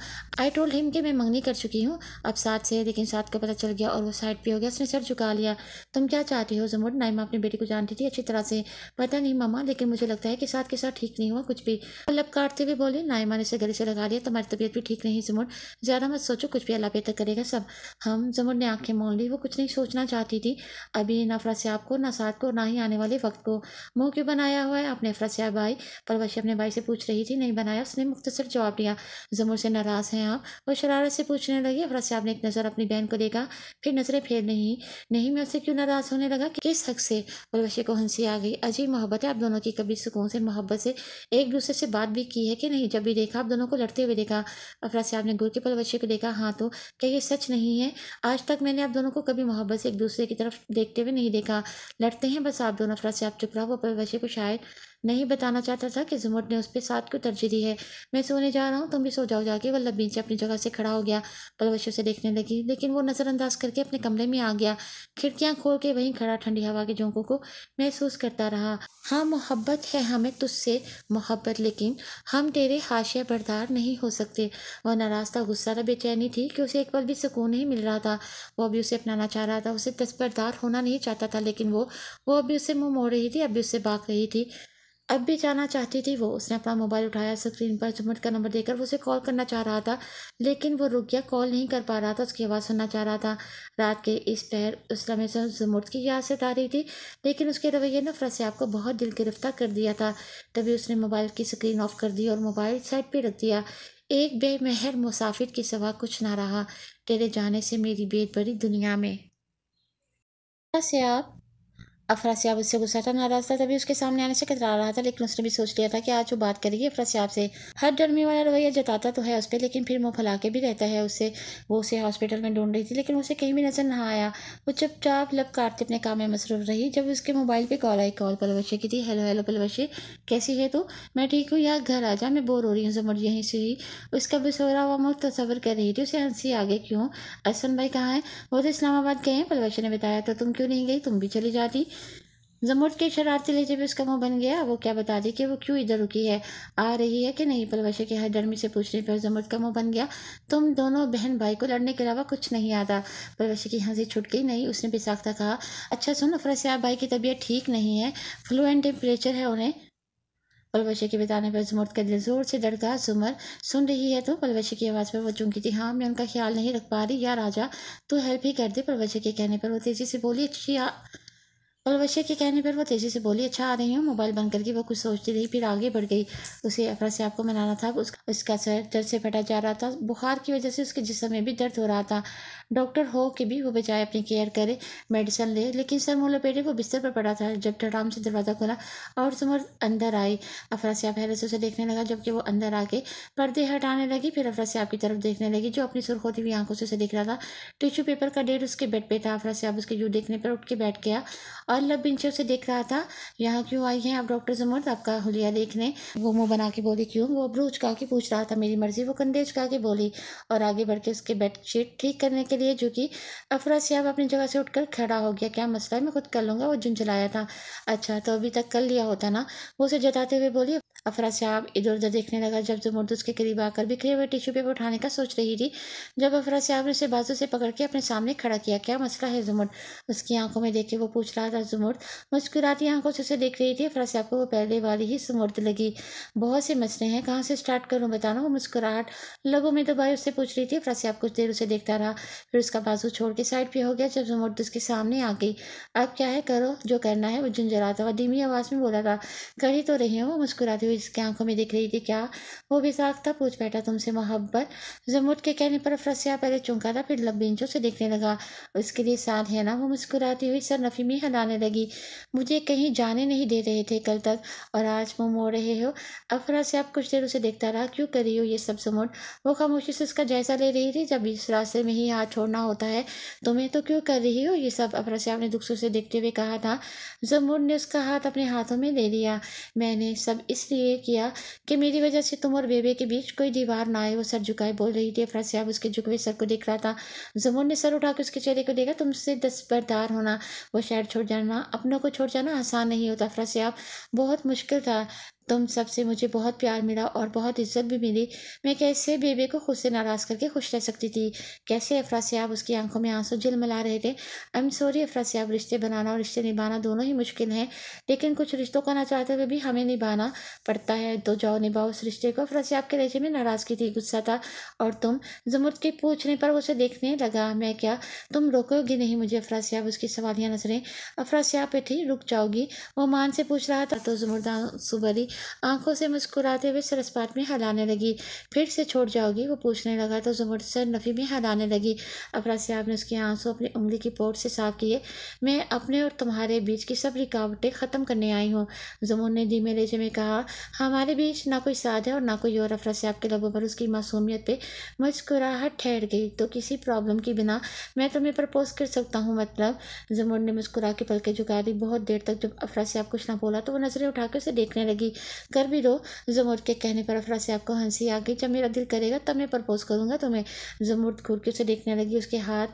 आई टोल्ड हिम कि मैं मंगनी कर चुकी हूँ अब साथ से लेकिन साथ का पता चल गया और वो साइड पर हो गया उसने सर झुका लिया तुम क्या चाहती हो जमुट नाइमा अपनी बेटी को जानती थी अच्छी तरह से पता नहीं मामा लेकिन मुझे लगता है कि साथ के साथ ठीक नहीं हुआ कुछ भी लब काटते हुए बोली नाइमा ने उसे गले से लगा लिया तुम्हारी तबीयत भी ठीक नहीं जमुट ज़्यादा मत सोचो कुछ भी अला बेहतर करेगा सब हम जमुट ने आँखें मोल ली वो कुछ नहीं सोचना चाहती थी अभी ना से आपको ना रात को ना ही आने वाले वक्त को मुँह क्यों बनाया हुआ है आपने फरसिया भाई परवशी अपने भाई से पूछ रही थी नहीं बनाया उसने मुख्तसर जवाब दिया जमुर से नाराज़ हैं आप वो शरारत से पूछने लगे फरसियाब ने एक नज़र अपनी बहन को देखा फिर नज़रें फेर नहीं नहीं मैं उससे क्यों नाराज़ होने लगा किस हक से परवशी को हंसी आ गई अजीब मोहब्बत है आप दोनों की कभी सुकून से मोहब्बत से एक दूसरे से बात भी की है कि नहीं जब भी देखा आप दोनों को लड़ते हुए देखा अफरा साहब ने गुर के पलवशे को देखा हाँ तो क्या ये सच नहीं है आज तक मैंने आप दोनों को कभी मोहब्बत से एक दूसरे की तरफ देखते हुए नहीं देखा लड़ते कहते हैं बस आप दोनों अफरा से आप चुप रहो वो बल बच्चे को शायद नहीं बताना चाहता था कि जुमुट ने उस पर साथ को तरजीह दी है मैं सोने जा रहा हूँ तुम भी सो जाओ जाके वह लबीन से अपनी जगह से खड़ा हो गया पलवशों से देखने लगी लेकिन वो नज़रअंदाज करके अपने कमरे में आ गया खिड़कियाँ खोल के वहीं खड़ा ठंडी हवा के झोंकों को महसूस करता रहा हाँ मोहब्बत है हमें तुझसे मोहब्बत लेकिन हम तेरे हाशिया बरदार नहीं हो सकते वह नाराज़ था गुस्सा था बेचैनी थी कि उसे एक पल भी सुकून नहीं मिल रहा था वो अभी उसे अपनाना चाह रहा था उसे तस्बरदार होना नहीं चाहता था लेकिन वो वो अभी उससे मुँह मोड़ रही थी अभी उससे भाग रही थी अब भी जाना चाहती थी वो उसने अपना मोबाइल उठाया स्क्रीन पर सुमित का नंबर देकर वो उसे कॉल करना चाह रहा था लेकिन वो रुक गया कॉल नहीं कर पा रहा था उसकी आवाज़ सुनना चाह रहा था रात के इस पहर उस समय से सुमित की याद आ रही थी लेकिन उसके रवैये नफरत से आपको बहुत दिल गिरफ्तार कर दिया था तभी उसने मोबाइल की स्क्रीन ऑफ कर दी और मोबाइल साइड पर रख दिया एक बेमहर मुसाफिर के सिवा कुछ ना रहा तेरे जाने से मेरी बेद बड़ी दुनिया में से आप अफरासियाब उससे गुस्सा था नाराज था तभी उसके सामने आने से कतरा रहा था लेकिन उसने भी सोच लिया था कि आज वो बात करेगी अफरासियाब से हर डरमी वाला रवैया जताता तो है उस पर लेकिन फिर मुँह फैला के भी रहता है उससे वो उसे हॉस्पिटल में ढूंढ रही थी लेकिन उसे कहीं भी नजर न आया वो चुपचाप लप काटते अपने काम में मसरूफ रही जब उसके मोबाइल पर कॉल आई कॉल पलवशे की थी हेलो हेलो पलवशे कैसी है तो मैं ठीक हूँ यार घर आ जा मैं बोर हो रही हूँ जमर यहीं से ही उसका बिसोरा हुआ मुख तस्वर कर रही थी उसे हंसी आगे क्यों असन भाई कहाँ है वो तो इस्लामाबाद गए हैं पलवशे ने बताया तो तुम क्यों नहीं गई तुम भी चली जाती जमुट के शरारती लहजे में उसका मुंह बन गया वो क्या बता दी कि वो क्यों इधर रुकी है आ रही है कि नहीं पलवशे के हर डरमी से पूछने पर जमुट का मुंह बन गया तुम दोनों बहन भाई को लड़ने के अलावा कुछ नहीं आता पलवशे की हंसी छुट गई नहीं उसने भी साख्ता कहा अच्छा सुन फरसयाब भाई की तबीयत ठीक नहीं है फ्लू एंड टेम्परेचर है उन्हें पलवशे के बताने पर जमुट का दिल जोर से धड़का जुमर सुन रही है तो पलवशे की आवाज़ पर वो चूंकि थी हाँ मैं उनका ख्याल नहीं रख पा रही या राजा तो हेल्प ही कर दे पलवशे के कहने पर वो तेज़ी से बोली अच्छी कलवशे के कहने पर वो तेज़ी से बोली अच्छा आ रही हूँ मोबाइल बंद करके वो कुछ सोचती रही फिर आगे बढ़ गई उसे अफरा से आपको मनाना था उसका सर दर्द से फटा जा रहा था बुखार की वजह से उसके जिसम में भी दर्द हो रहा था डॉक्टर हो के भी वो बजाय अपनी केयर करे मेडिसिन ले लेकिन सर मोलोपेटे को बिस्तर पर पड़ा था जब धड़ाम से दरवाज़ा खोला और समर अंदर आई अफरासियाब हैरत उसे देखने लगा जबकि वो अंदर आके पर्दे हटाने लगी फिर अफरासियाब की तरफ देखने लगी जो अपनी सुर्ख होती हुई आंखों से उसे देख रहा था टिश्यू पेपर का डेढ़ उसके बेड पे था अफरासियाब उसके यूँ देखने पर उठ के बैठ गया और लब बिन उसे देख रहा था यहाँ क्यों आई हैं आप डॉक्टर जमर आपका हुलिया देखने वो मुँह बना के बोली क्यों वो अब्रू उचका के पूछ रहा था मेरी मर्जी वो कंधे उचका के बोली और आगे बढ़ के उसके बेड ठीक करने के लिए झुकी अफरासियाब अपनी जगह से उठकर खड़ा हो गया क्या मसला है मैं खुद कर लूँगा वो झुंझलाया था अच्छा तो अभी तक कर लिया होता ना वो उसे जताते हुए बोली अफरा साहब इधर उधर देखने लगा जब जुमुर्द उसके करीब आकर बिखरे हुए टिश्यू पेपर उठाने का सोच रही थी जब अफरा साहब ने उसे बाजू से पकड़ के अपने सामने खड़ा किया क्या मसला है जुमुर्द उसकी आंखों में देख के वो पूछ रहा था जुमुर्द मुस्कुराती आंखों से उसे देख रही थी अफरा साहब को वो पहले वाली ही जुमुर्द लगी बहुत से मसले हैं कहाँ से स्टार्ट करूँ बताना वो मुस्कुराहट लगों में तो भाई उससे पूछ रही थी अफरा साहब कुछ देर उसे देखता रहा फिर उसका बाजू छोड़ के साइड पर हो गया जब जुमुर्द तो उसके सामने आ गई अब क्या है करो जो करना है वो झुंझराता हुआ धीमी आवाज़ में बोला था कर ही तो रही हूँ वो मुस्कुराती हुई इसकी आंखों में दिख रही थी क्या वो भी साफ था पूछ बैठा तुमसे मोहब्बत जमुट के कहने पर फ्रसिया पहले था फिर इंचों से देखने लगा उसके लिए साथ है ना वो मुस्कुराती हुई सर नफी में हिलाने लगी मुझे कहीं जाने नहीं दे रहे थे कल तक और आज मुँह मोड़ रहे हो अफरसियाब कुछ देर उसे देखता रहा क्यों करी हो ये सब जमुट वो खामोशी से उसका जायजा ले रही थी जब इस रास्ते में ही हाथ छोड़ना होता है तुम्हें तो क्यों कर रही हो ये सब अफरसियाब ने दुख से देखते हुए कहा था जमुट ने उसका हाथ अपने हाथों में ले लिया मैंने सब इसलिए ये किया कि मेरी वजह से तुम और बेबे के बीच कोई दीवार ना आए वो सर झुकाए बोल रही थी अफरा साहब उसके झुकवे सर को देख रहा था जमुन ने सर उठाकर उसके चेहरे को देखा तुमसे दस्बरदार होना वो शहर छोड़ जाना अपनों को छोड़ जाना आसान नहीं होता अफरा साहब बहुत मुश्किल था तुम सबसे मुझे बहुत प्यार मिला और बहुत इज्जत भी मिली मैं कैसे बेबे को खुद से नाराज़ करके खुश रह सकती थी कैसे अफरा सयाब उसकी आंखों में आंसू झिल मिला रहे थे आई एम सॉरी अफरा सयाब रिश्ते बनाना और रिश्ते निभाना दोनों ही मुश्किल हैं लेकिन कुछ रिश्तों का ना चाहते हुए भी हमें निभाना पड़ता है तो जाओ निभाओ उस रिश्ते को अफरा सयाब के लहजे में नाराज़गी थी गुस्सा था और तुम जमुद के पूछने पर उसे देखने लगा मैं क्या तुम रोकोगे नहीं मुझे अफरा सयाब उसकी सवालियाँ नजरें अफरा सयाब पर थी रुक जाओगी वो मान से पूछ रहा था तो जमुरदान सुबरी आंखों से मुस्कुराते हुए सरसपात में हलाने लगी फिर से छोड़ जाओगी वो पूछने लगा तो जुमर सर नफ़ी में हलाने लगी अफरा सियाब ने उसके आंसू अपनी उंगली की पोट से साफ किए मैं अपने और तुम्हारे बीच की सब रिकावटें ख़त्म करने आई हूँ जमुन ने धीमे लेजे में कहा हमारे बीच ना कोई साथ है और ना कोई और अफरा सियाब के लबों पर उसकी मासूमियत पे मुस्कुराहट ठहर गई तो किसी प्रॉब्लम की बिना मैं तुम्हें प्रपोज कर सकता हूँ मतलब जमुन ने मुस्कुरा के पलके झुका दी बहुत देर तक जब अफरा सियाब कुछ ना बोला तो वो नज़रें उठा के उसे देखने लगी कर भी दो जमूद के कहने पर अफरा से आपको हंसी आ गई जब मेरा दिल करेगा तब मैं प्रपोज करूँगा तुम्हें घूर के उसे देखने लगी उसके हाथ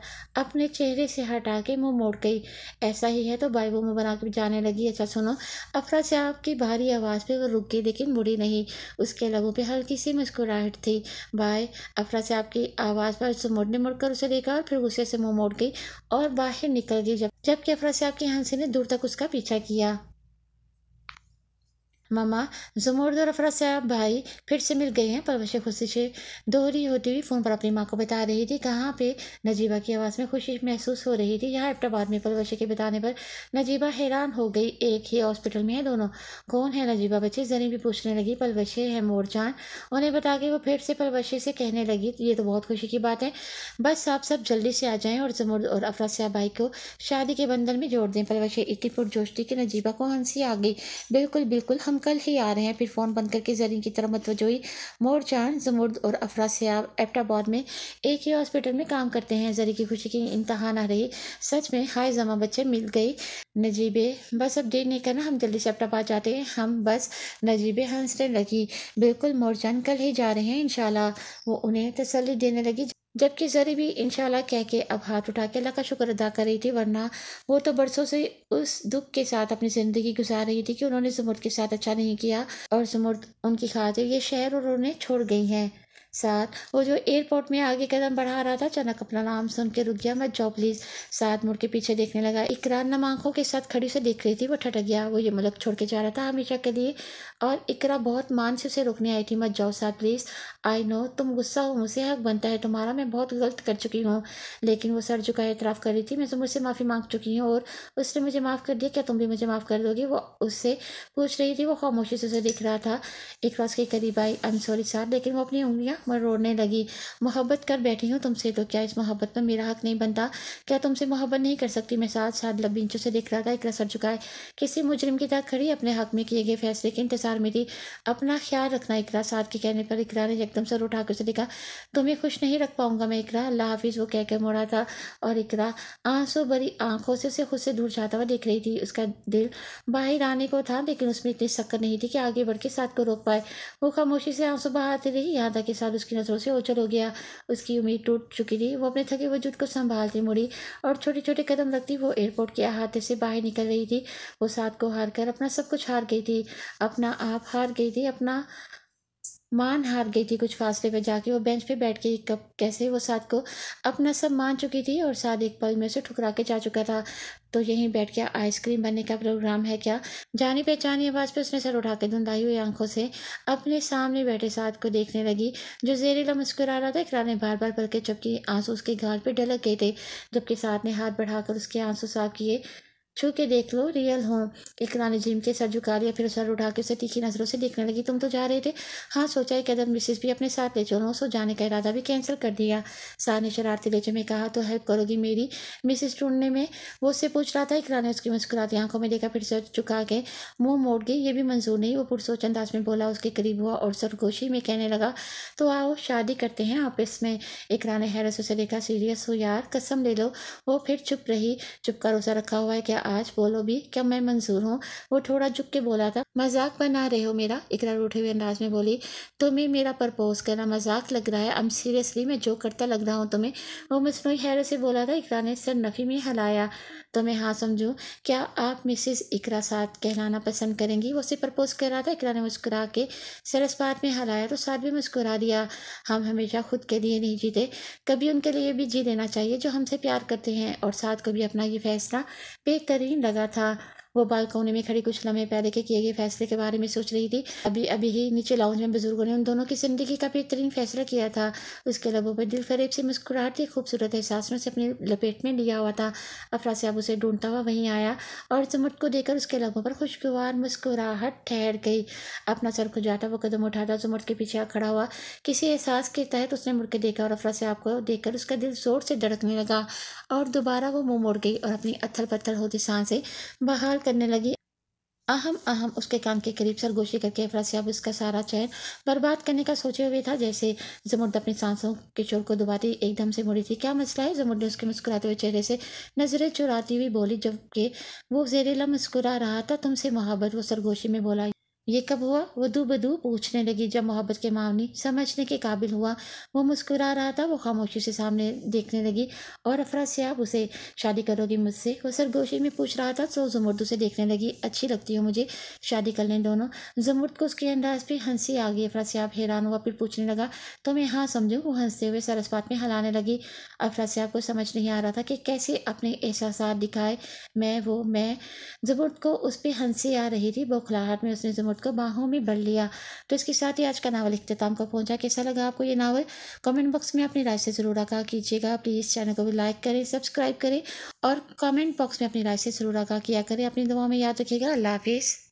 अपने चेहरे से हटा के मुँह मोड़ गई ऐसा ही है तो बाई वो मुँह बना के जाने लगी अच्छा सुनो अफरा से आपकी भारी आवाज़ पर वो रुक गई लेकिन मुड़ी नहीं उसके लगों पर हल्की सी मुस्कुराहट थी बाय अफरा से आपकी आवाज़ पर जमूद ने मुड़कर उसे देखा और फिर गुस्से से मुँह मोड़ गई और बाहर निकल गई जब जबकि अफरा से आपकी हंसी ने दूर तक उसका पीछा किया मामा जमूर दरफरा साहब भाई फिर से मिल गए हैं परवश खुशी से दोहरी होती हुई फ़ोन पर अपनी माँ को बता रही थी कहाँ पे नजीबा की आवाज़ में खुशी महसूस हो रही थी यहाँ इफ्टाबाद में परवशे के बताने पर नजीबा हैरान हो गई एक ही हॉस्पिटल में है दोनों कौन है नजीबा बच्चे जनी भी पूछने लगी परवशे है मोरचान उन्हें बता के वो फिर से परवशे से कहने लगी ये तो बहुत खुशी की बात है बस आप सब जल्दी से आ जाएँ और जमूर और अफरा साहब भाई को शादी के बंधन में जोड़ दें परवशे इतनी पुरजोश थी कि नजीबा को हंसी आ गई बिल्कुल बिल्कुल हम हम कल ही आ रहे हैं फिर फ़ोन बंद करके जरीन की तरफ मतवजोई मोड़ जमुर्द और सयाब एबटाबाद में एक ही हॉस्पिटल में काम करते हैं जरी की खुशी की इंतहा ना रही सच में हाय जमा बच्चे मिल गई नजीबे बस अब देर नहीं करना हम जल्दी से एबटाबाद जाते हैं हम बस नजीबे हंसने लगी बिल्कुल मोरचान कल ही जा रहे हैं इन वो उन्हें तसली देने लगी जबकि जरी भी इनशाला कह के अब हाथ उठा के अल्लाह का शुक्र अदा कर रही थी वरना वो तो बरसों से उस दुख के साथ अपनी ज़िंदगी गुजार रही थी कि उन्होंने जमुर्द के साथ अच्छा नहीं किया और जमुर्द उनकी खातिर ये शहर और उन्हें छोड़ गई हैं साथ वो जो एयरपोर्ट में आगे कदम बढ़ा रहा था अचानक अपना नाम सुन के रुक गया मैं जाओ प्लीज़ साथ मुड़ के पीछे देखने लगा इकरार नम आंखों के साथ खड़ी उसे देख रही थी वो ठटक गया वो ये मुल्क छोड़ के जा रहा था हमेशा के लिए और इकरा बहुत मान से उसे रुकने आई थी मत जाओ साथ प्लीज़ आई नो तुम गुस्सा हो मुझसे हक बनता है तुम्हारा मैं बहुत गलत कर चुकी हूँ लेकिन वो सर झुका एतराफ़ कर रही थी मैं तो मुझसे माफ़ी मांग चुकी हूँ और उसने मुझे माफ़ कर दिया क्या तुम भी मुझे माफ़ कर दोगे वो उससे पूछ रही थी वो खामोशी से उसे देख रहा था एक उसके करीब आई आई एम सॉरी सर लेकिन वो अपनी उंगलियाँ मर रोने लगी मोहब्बत कर बैठी हूँ तुमसे तो क्या इस मोहब्बत में मेरा हक नहीं बनता क्या तुमसे मोहब्बत नहीं कर सकती मैं साथ साथ लबिंचों से देख रहा था इकरा सर है किसी मुजरिम की तरह खड़ी अपने हक में किए गए फैसले के इंतजार मेरी अपना ख्याल रखना इकरा साथ के कहने पर इकरा ने एकदम सर उठाकर उसे देखा तुम्हें खुश नहीं रख पाऊंगा मैं इकरा अल्लाह हाफिज़ वो कहकर मुड़ा था और इकरा आंसू भरी आंखों से उसे खुद से दूर जाता हुआ देख रही थी उसका दिल बाहर आने को था लेकिन उसमें इतनी शक्कर नहीं थी कि आगे बढ़ के साथ को रोक पाए वो खामोशी से आंसू बहाते रही यहाँ तक कि साथ उसकी नज़रों से ओझल हो गया उसकी उम्मीद टूट चुकी थी वो अपने थके वजूद को संभालती मुड़ी और छोटे छोटे कदम लगती वो एयरपोर्ट के अहाते से बाहर निकल रही थी वो साथ को हार कर अपना सब कुछ हार गई थी अपना आप हार गई थी अपना मान हार गई थी कुछ फासले पर जाके वो बेंच पे बैठ के कब कैसे वो साथ को अपना सब मान चुकी थी और साथ एक पल में से ठुकरा के जा चुका था तो यहीं बैठ के आइसक्रीम बनने का प्रोग्राम है क्या जानी पहचानी आवाज़ पे उसने सर उठा के धुंधाई हुई आंखों से अपने सामने बैठे साथ को देखने लगी जो जेरीला मुस्कुरा रहा था इकरा ने बार बार पल के चुपकी आंसू उसके घाल पर डलक गए थे जबकि साथ ने हाथ बढ़ाकर उसके आंसू साफ किए छू के देख लो रियल हो एक ने जिम के सर झुका लिया फिर सर उठा के उसे तीखी नज़रों से देखने लगी तुम तो जा रहे थे हाँ सोचा एक कदम मिसिस भी अपने साथ ले चलो सो जाने का इरादा भी कैंसिल कर दिया सार ने शरारती लेचे में कहा तो हेल्प करोगी मेरी मिसिस ढूंढने में वो उससे पूछ रहा था एक ने उसकी मुस्कुराती आंखों में देखा फिर सर झुका के मुँह मोड़ गई ये भी मंजूर नहीं वो पुरसोच अंदाज में बोला उसके करीब हुआ और सरगोशी में कहने लगा तो आओ शादी करते हैं आपस में एक ने हैरस उसे देखा सीरियस हो यार कसम ले लो वो फिर चुप रही चुप का उसे रखा हुआ है क्या आज बोलो भी क्या मैं मंजूर हूँ वो थोड़ा झुक के बोला था मजाक बना रहे हो मेरा इकरार उठे हुए अंदाज में बोली तुम्हें मेरा प्रपोज करना मजाक लग रहा है अम सीरियसली मैं जो करता लग रहा हूँ तुम्हें वो मसनू हैर से बोला था इकरार ने सर नफ़ी में हलाया तो मैं हाँ समझूँ क्या आप मिसिस इकरा साथ कहलाना पसंद करेंगी वो उसे प्रपोज कर रहा था इकरा ने मुस्कुरा के सरस बात में हलाया तो साथ भी मुस्कुरा दिया हम हमेशा खुद के लिए नहीं जीते कभी उनके लिए भी जी लेना चाहिए जो हमसे प्यार करते हैं और साथ को भी अपना ये फैसला बेहतरीन लगा था वो बालकोनी में खड़ी कुछ लम्हे पहले के किए गए फैसले के बारे में सोच रही थी अभी अभी ही नीचे लाउंज में बुजुर्गों ने उन दोनों की जिंदगी का बेहतरीन फैसला किया था उसके लबों पर दिल फरेब से मुस्कुराहट थी खूबसूरत में उसे अपने लपेट में लिया हुआ था अफरा स्याब उसे ढूंढता हुआ वहीं आया और चमट को देकर उसके लबों पर खुशगवार मुस्कुराहट ठहर गई अपना सर खुजाता वो कदम उठाता चमट के पीछे खड़ा हुआ किसी एहसास के तहत उसने मुड़ के देखा और अफरा साहब को देखकर उसका दिल जोर से धड़कने लगा और दोबारा वो मुँह मोड़ गई और अपनी अथल पत्थर होती सांसें बहाल करने लगी अहम अहम उसके काम के करीब सरगोशी करके अफरासियाब उसका सारा चैन बर्बाद करने का सोचे हुए था जैसे जमुर्द अपनी सांसों के शोर को दोबारा एकदम से मुड़ी थी क्या मसला है जमुर्द ने उसके मुस्कुराते हुए चेहरे से नजरें चुराती हुई बोली जबकि वो जेरेला मुस्कुरा रहा था तुमसे मोहब्बत वो सरगोशी में बोला ये कब हुआ दू बदू पूछने लगी जब मोहब्बत के मामनी समझने के काबिल हुआ वो मुस्कुरा रहा था वो खामोशी से सामने देखने लगी और अफरा से आप उसे शादी करोगी मुझसे वो सरगोशी में पूछ रहा था तो जुमुर्द उसे देखने लगी अच्छी लगती हो मुझे शादी कर लें दोनों जुमुर्द को उसके अंदाज पर हंसी आ गई अफरा से हैरान हुआ फिर पूछने लगा तो मैं हाँ समझूँ वो हंसते हुए सरसपात में हलाने लगी अफरा से को समझ नहीं आ रहा था कि कैसे अपने एहसास दिखाए मैं वो मैं जुमुर्द को उस पर हंसी आ रही थी बौखलाहट में उसने जुमुर्द मौत को बाहों में बढ़ लिया तो इसके साथ ही आज का नावल इख्ताम को पहुंचा कैसा लगा आपको ये नावल कमेंट बॉक्स में अपनी राय से ज़रूर आगा कीजिएगा प्लीज़ चैनल को भी लाइक करें सब्सक्राइब करें और कमेंट बॉक्स में अपनी राय से ज़रूर आगा किया करें अपनी दुआ में याद रखिएगा अल्लाह हाफिज़